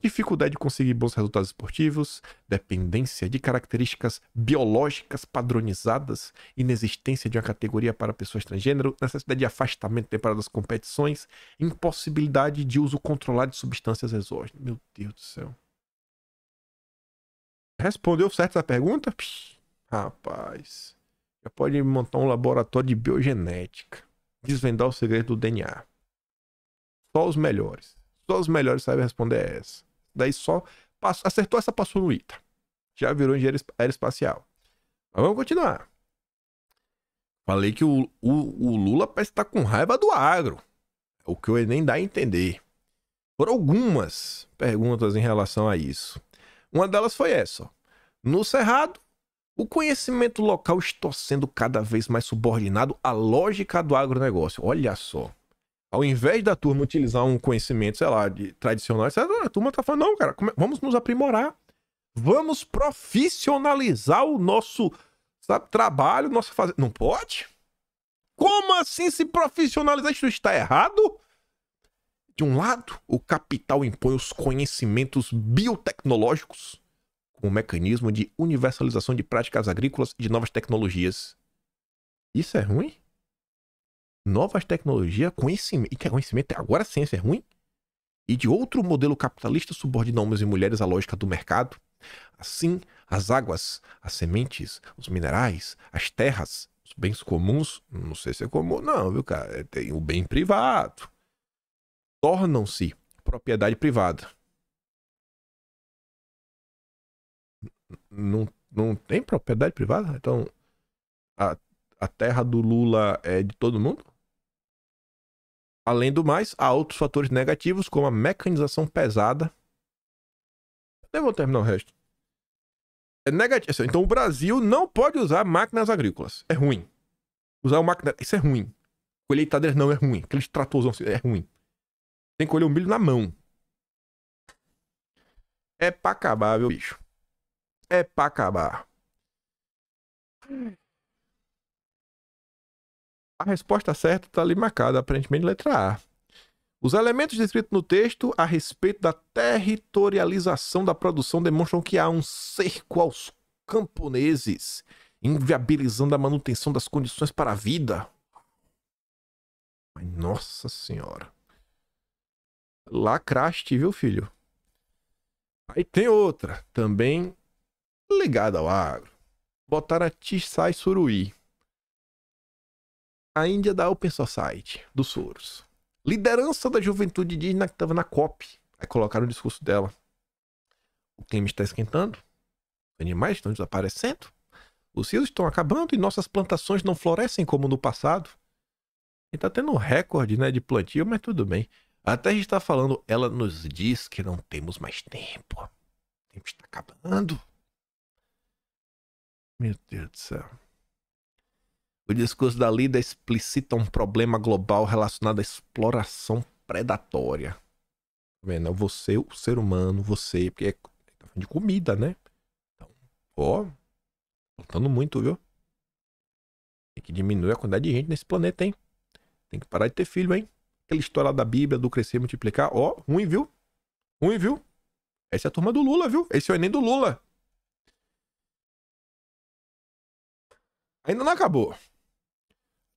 dificuldade de conseguir bons resultados esportivos, dependência de características biológicas padronizadas, inexistência de uma categoria para pessoas transgênero, necessidade de afastamento temporário das competições, impossibilidade de uso controlado de substâncias exógenas. Meu Deus do céu. Respondeu certo a pergunta? Psh, rapaz, já pode montar um laboratório de biogenética, desvendar o segredo do DNA. Só os melhores. Só os melhores sabem responder essa. Daí só passou, acertou essa, passou no ITA. Já virou engenheiro aeroespacial. Mas vamos continuar. Falei que o, o, o Lula parece estar tá com raiva do agro. É o que o Enem dá a entender. Por algumas perguntas em relação a isso. Uma delas foi essa. No Cerrado, o conhecimento local está sendo cada vez mais subordinado à lógica do agronegócio. Olha só. Ao invés da turma utilizar um conhecimento, sei lá, de tradicional, a turma tá falando, não, cara, vamos nos aprimorar. Vamos profissionalizar o nosso sabe, trabalho, nossa fazer. Não pode? Como assim se profissionalizar? Isso está errado? De um lado, o capital impõe os conhecimentos biotecnológicos como o mecanismo de universalização de práticas agrícolas e de novas tecnologias. Isso é ruim? novas tecnologias, conhecimento. E que é conhecimento é agora a ciência é ruim. E de outro modelo capitalista subordina homens e mulheres à lógica do mercado. Assim, as águas, as sementes, os minerais, as terras, os bens comuns, não sei se é comum, não, viu, cara? É, tem o bem privado. Tornam-se propriedade privada. Não, não tem propriedade privada? Então, a, a terra do Lula é de todo mundo? Além do mais, há outros fatores negativos, como a mecanização pesada. Eu vou terminar o resto. É negativo. Assim, então o Brasil não pode usar máquinas agrícolas. É ruim. Usar uma máquina. Isso é ruim. Colheitadeiras não é ruim. Aqueles tratorzão é ruim. Tem que colher o milho na mão. É pra acabar, viu, bicho? É pra acabar. Hum. A resposta certa está ali marcada, aparentemente letra A. Os elementos descritos no texto a respeito da territorialização da produção demonstram que há um cerco aos camponeses, inviabilizando a manutenção das condições para a vida. nossa senhora. Lacraste, viu, filho? Aí tem outra, também ligada ao agro. Botaram a Tissai Suruí a Índia da Open Society, dos Soros. Liderança da juventude indígena que estava na COP. Aí colocaram o discurso dela. O clima está esquentando, os animais estão desaparecendo, os rios estão acabando e nossas plantações não florescem como no passado. E está tendo um recorde né, de plantio, mas tudo bem. Até a gente está falando, ela nos diz que não temos mais tempo. O tempo está acabando. Meu Deus do céu. O discurso da Lida explicita um problema global relacionado à exploração predatória. Tá vendo? É você, o ser humano, você, porque é, é tá de comida, né? Então, ó, faltando muito, viu? Tem que diminuir a quantidade de gente nesse planeta, hein? Tem que parar de ter filho, hein? Aquela história da Bíblia, do crescer e multiplicar, ó, ruim, viu? Ruim, viu? Essa é a turma do Lula, viu? Esse é o Enem do Lula. Ainda não acabou.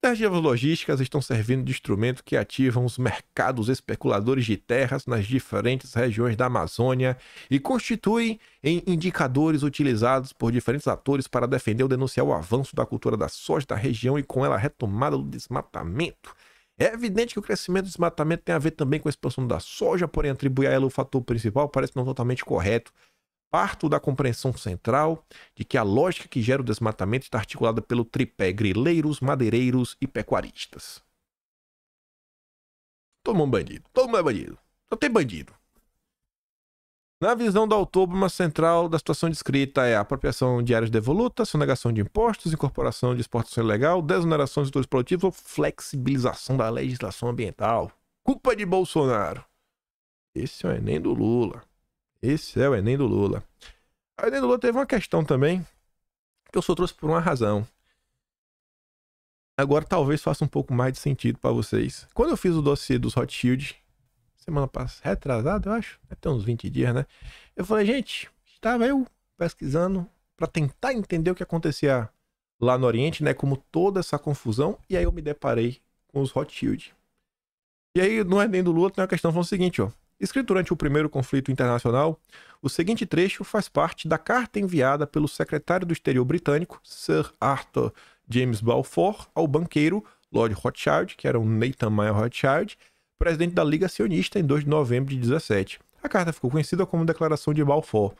Narrativas logísticas estão servindo de instrumento que ativam os mercados especuladores de terras nas diferentes regiões da Amazônia e constituem em indicadores utilizados por diferentes atores para defender ou denunciar o avanço da cultura da soja da região e com ela a retomada do desmatamento. É evidente que o crescimento do desmatamento tem a ver também com a expansão da soja, porém atribuir a ela o fator principal parece não totalmente correto, Parto da compreensão central de que a lógica que gera o desmatamento está articulada pelo tripé grileiros, madeireiros e pecuaristas. Todo mundo bandido, todo mundo é bandido, só tem bandido. Na visão do autor, central da situação descrita é a apropriação de áreas devolutas, sonegação de impostos, incorporação de exportação ilegal, desoneração de setores produtivos ou flexibilização da legislação ambiental. Culpa de Bolsonaro. Esse não é nem do Lula. Esse é o Enem do Lula. O Enem do Lula teve uma questão também que eu só trouxe por uma razão. Agora talvez faça um pouco mais de sentido para vocês. Quando eu fiz o dossiê dos Rothschild, semana passada, retrasada, eu acho, até uns 20 dias, né? Eu falei, gente, estava eu pesquisando para tentar entender o que acontecia lá no Oriente, né? Como toda essa confusão, e aí eu me deparei com os Rothschild. E aí, no Enem do Lula, tem uma questão falando o seguinte, ó. Escrito durante o primeiro conflito internacional, o seguinte trecho faz parte da carta enviada pelo secretário do exterior britânico, Sir Arthur James Balfour, ao banqueiro Lord Rothschild, que era o Nathan Mayer Rothschild, presidente da Liga Sionista, em 2 de novembro de 17. A carta ficou conhecida como Declaração de Balfour.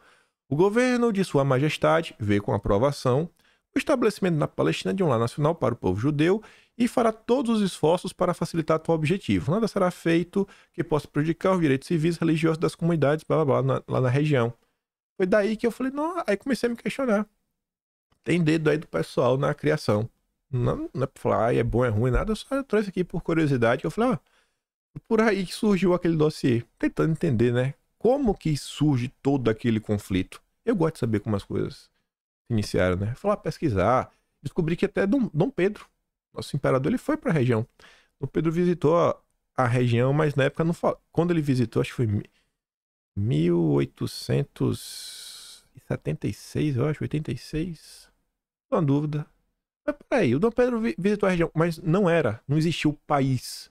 O governo de Sua Majestade vê com aprovação o estabelecimento na Palestina de um lar nacional para o povo judeu e fará todos os esforços para facilitar o objetivo. Nada será feito que possa prejudicar os direitos civis e religiosos das comunidades blá, blá, blá, na, lá na região. Foi daí que eu falei, não, aí comecei a me questionar. Tem dedo aí do pessoal na criação. Não, não é pra falar, ah, é bom, é ruim, nada, eu só trouxe aqui por curiosidade, eu falei, ó, ah, por aí que surgiu aquele dossiê, tentando entender, né, como que surge todo aquele conflito. Eu gosto de saber como as coisas se iniciaram, né, falar, pesquisar, descobri que até Dom, Dom Pedro nosso imperador ele foi para a região. O Pedro visitou a, a região, mas na época não fala. Quando ele visitou, acho que foi 1876, eu acho, 86. Não há dúvida. Mas peraí, o Dom Pedro visitou a região, mas não era, não existiu o país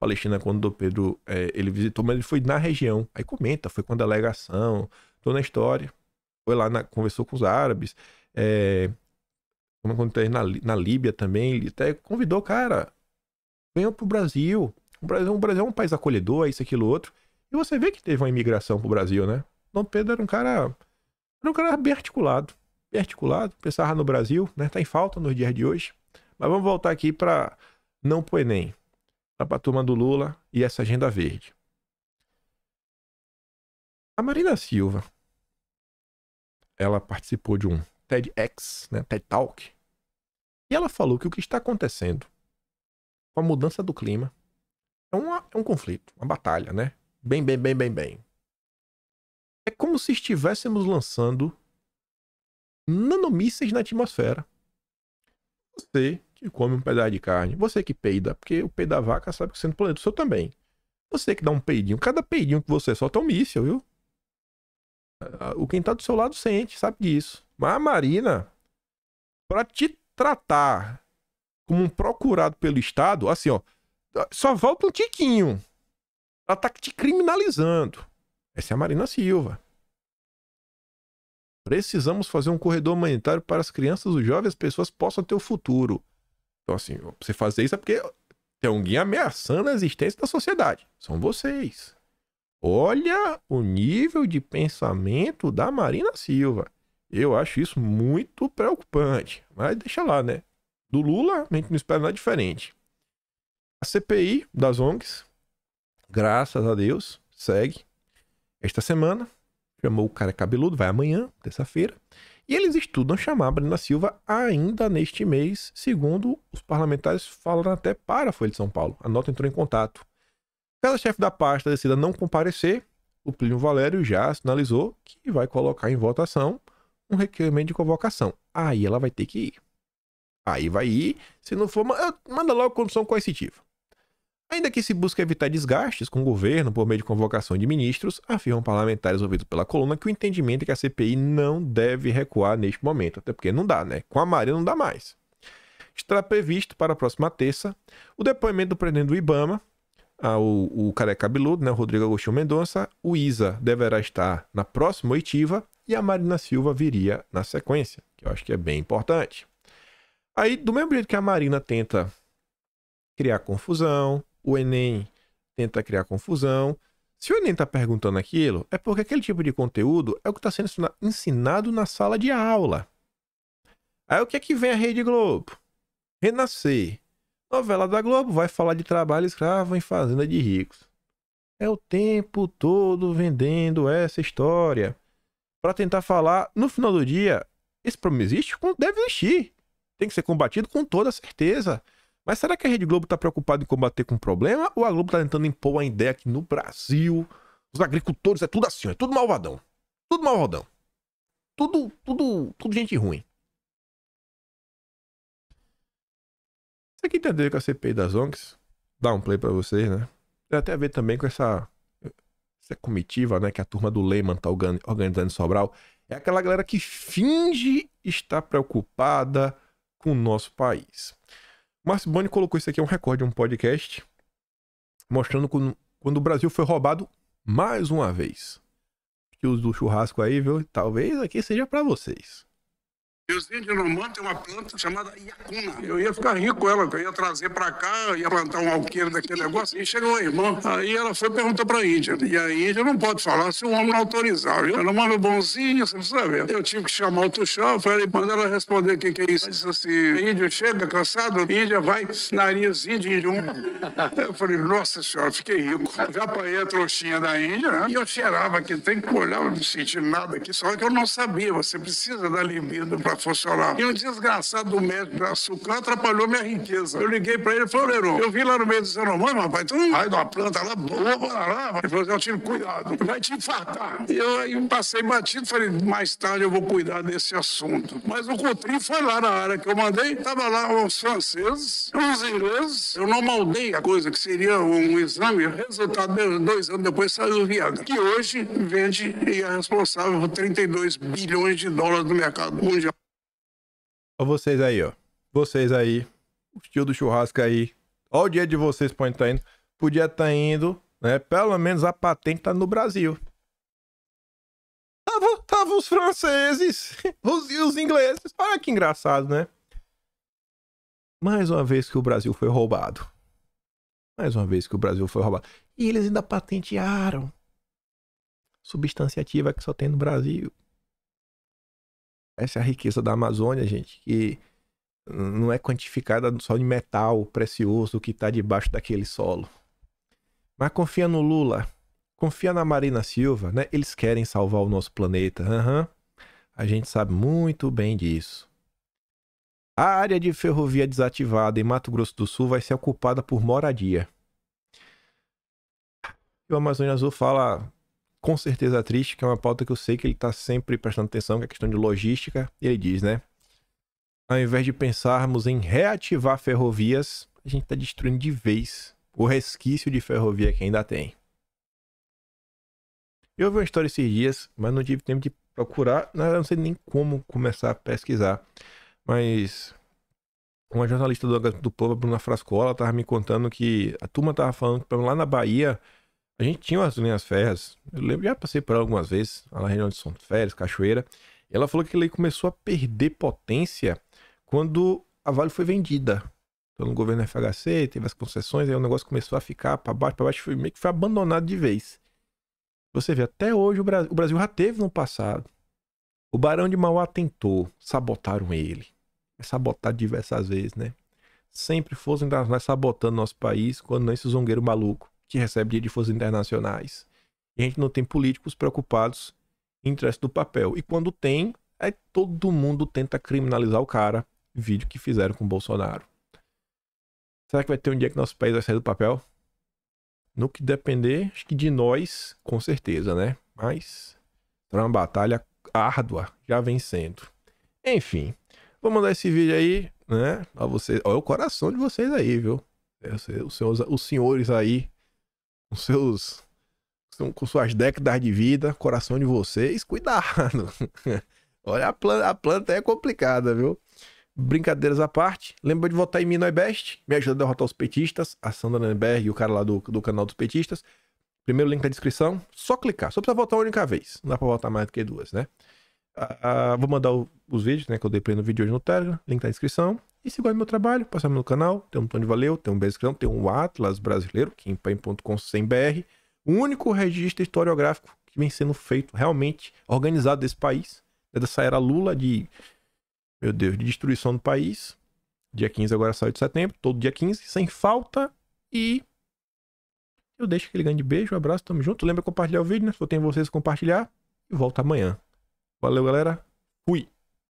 Palestina quando o Dom Pedro é, ele visitou, mas ele foi na região. Aí comenta, foi com a delegação, toda a história. Foi lá, na, conversou com os árabes, é, como acontece é na, na Líbia também, ele até convidou, cara, venha pro Brasil. O Brasil, o Brasil é um país acolhedor, isso, aquilo, outro. E você vê que teve uma imigração pro Brasil, né? Dom Pedro era um cara. Era um cara bem articulado. Bem articulado, pensava no Brasil, né? Tá em falta nos dias de hoje. Mas vamos voltar aqui para não pro Enem. Tá a turma do Lula e essa agenda verde. A Marina Silva, ela participou de um TEDx, né, TED Talk, e ela falou que o que está acontecendo com a mudança do clima é, uma, é um conflito, uma batalha, né? Bem, bem, bem, bem, bem. É como se estivéssemos lançando nanomísseis na atmosfera. Você que come um pedaço de carne, você que peida, porque o peido da vaca sabe que você é do planeta, o seu também. Você que dá um peidinho, cada peidinho que você solta é um míssil, viu? Ah, o quem tá do seu lado sente, sabe disso. Mas a Marina, para te tratar como um procurado pelo Estado, assim, ó, só volta um tiquinho. Ela tá te criminalizando. Essa é a Marina Silva. Precisamos fazer um corredor humanitário para as crianças, os jovens, as pessoas possam ter o futuro. Então, assim, você fazer isso é porque tem alguém ameaçando a existência da sociedade. São vocês. Olha o nível de pensamento da Marina Silva. Eu acho isso muito preocupante. Mas deixa lá, né? Do Lula, a gente não espera nada diferente. A CPI das ONGs, graças a Deus, segue. Esta semana, chamou o cara cabeludo, vai amanhã, terça-feira. E eles estudam chamar a Brenda Silva ainda neste mês, segundo os parlamentares falaram até para a Folha de São Paulo. A nota entrou em contato. Caso a chefe da pasta decida não comparecer, o Plínio Valério já sinalizou que vai colocar em votação um requerimento de convocação. Aí ela vai ter que ir. Aí vai ir. Se não for, manda logo condição coercitiva. Ainda que se busque evitar desgastes com o governo por meio de convocação de ministros, afirmam parlamentares ouvidos pela coluna que o entendimento é que a CPI não deve recuar neste momento, até porque não dá, né? Com a Maria não dá mais. Está previsto para a próxima terça o depoimento do presidente do Ibama, ao, o careca cabeludo, né, Rodrigo Agostinho Mendonça. O ISA deverá estar na próxima oitiva e a Marina Silva viria na sequência, que eu acho que é bem importante. Aí, do mesmo jeito que a Marina tenta criar confusão, o Enem tenta criar confusão. Se o Enem está perguntando aquilo, é porque aquele tipo de conteúdo é o que está sendo ensinado na sala de aula. Aí o que é que vem a Rede Globo? Renascer. Novela da Globo vai falar de trabalho escravo em fazenda de ricos. É o tempo todo vendendo essa história para tentar falar, no final do dia, esse problema existe? Deve existir. Tem que ser combatido com toda certeza. Mas será que a Rede Globo está preocupada em combater com o problema? Ou a Globo está tentando impor a ideia que no Brasil os agricultores é tudo assim, é tudo malvadão. Tudo malvadão. Tudo, tudo, tudo gente ruim. Você que entendeu que a CPI das ONGs dá um play para vocês, né? Tem até a ver também com essa essa é comitiva, né, que a turma do Lehman tá organizando em Sobral, é aquela galera que finge estar preocupada com o nosso país. Márcio Boni colocou isso aqui, é um recorde, um podcast, mostrando quando, quando o Brasil foi roubado mais uma vez. Que os do churrasco aí, viu? Talvez aqui seja para vocês. Eu vinha de Normanto, tem uma planta chamada Iacuna. Eu ia ficar rico com ela, eu ia trazer para cá, ia plantar um alqueiro daquele negócio. E chegou a irmã, aí ela foi perguntar para pra Índia. E a Índia não pode falar se o homem não autorizar, viu? Ela é manda bonzinho, você precisa ver. Eu tive que chamar o Tuxão, falei, quando ela responder o que, que é isso, eu disse assim, Índio chega cansado, Índia vai, narizinho de Índio. Eu falei, nossa senhora, fiquei rico. Já apanhei a trouxinha da Índia, né? E eu cheirava que tem que olhar, eu não senti nada aqui, só que eu não sabia, você precisa da libido para funcional. E um desgraçado do médico da Sucã atrapalhou minha riqueza. Eu liguei pra ele e falei, Leron, eu vi lá no meio do Mãe, rapaz, tu um raio de uma planta lá, boa, lá. Ele falou assim, eu tive cuidado, vai te infartar. E eu aí passei batido, falei, mais tarde eu vou cuidar desse assunto. Mas o Coutinho foi lá na área que eu mandei, tava lá os franceses, os ingleses, eu não maldei a coisa que seria um exame, resultado, dois anos depois saiu o Viagra, que hoje vende e é responsável por 32 bilhões de dólares no mercado mundial. Ó vocês aí, ó. Vocês aí. O estilo do churrasco aí. Ó o dia de vocês pode estar tá indo. Podia estar tá indo, né? Pelo menos a patente tá no Brasil. Tava, tava os franceses [laughs] os, e os ingleses. Olha que engraçado, né? Mais uma vez que o Brasil foi roubado. Mais uma vez que o Brasil foi roubado. E eles ainda patentearam. Substância ativa que só tem no Brasil. Essa é a riqueza da Amazônia, gente, que não é quantificada só em metal precioso que está debaixo daquele solo. Mas confia no Lula, confia na Marina Silva, né? Eles querem salvar o nosso planeta. Uhum. A gente sabe muito bem disso. A área de ferrovia desativada em Mato Grosso do Sul vai ser ocupada por moradia. E o Amazônia Azul fala com certeza triste, que é uma pauta que eu sei que ele está sempre prestando atenção, que é a questão de logística. ele diz, né? Ao invés de pensarmos em reativar ferrovias, a gente está destruindo de vez o resquício de ferrovia que ainda tem. Eu vi uma história esses dias, mas não tive tempo de procurar, não sei nem como começar a pesquisar. Mas uma jornalista do, do Povo, Bruna Frascola, estava me contando que a turma estava falando que lá na Bahia a gente tinha umas linhas férreas. Eu lembro, já passei por algumas vezes, lá na região de São Férias, Cachoeira. E ela falou que ele começou a perder potência quando a Vale foi vendida. Então, no governo FHC, teve as concessões, aí o negócio começou a ficar para baixo, para baixo, foi, meio que foi abandonado de vez. Você vê, até hoje o Brasil, o Brasil já teve no passado. O Barão de Mauá tentou, sabotaram ele. É sabotado diversas vezes, né? Sempre fossem nós sabotando nosso país quando não é esse zongueiro maluco que recebe de forças internacionais. E a gente não tem políticos preocupados em interesse do papel. E quando tem, é todo mundo tenta criminalizar o cara, vídeo que fizeram com o Bolsonaro. Será que vai ter um dia que nosso país vai sair do papel? No que depender, acho que de nós, com certeza, né? Mas será uma batalha árdua, já vencendo. Enfim, vou mandar esse vídeo aí, né? Pra vocês. Olha é o coração de vocês aí, viu? É, os senhores aí com seus com suas décadas de vida, coração de vocês, cuidado. [laughs] Olha, a planta, a planta é complicada, viu? Brincadeiras à parte, lembra de votar em mim no Ibest Me ajuda a derrotar os petistas, a Sandra Nenberg e o cara lá do, do canal dos petistas. Primeiro link na descrição, só clicar, só precisa votar uma única vez, não dá pra votar mais do que duas, né? Ah, ah, vou mandar o, os vídeos, né, que eu dei play no vídeo hoje no Telegram, link na descrição. E se gosta do meu trabalho, passar no canal, tem um de Valeu, tem um Bescrão, tem um Atlas brasileiro, que é o único registro historiográfico que vem sendo feito realmente organizado desse país, é dessa era Lula de, meu Deus, de destruição do país. Dia 15 agora sai de setembro, todo dia 15, sem falta e eu deixo aquele grande beijo, um abraço, tamo junto. Lembra de compartilhar o vídeo, né? Só tem vocês compartilhar. E volta amanhã. Valeu, galera. Fui.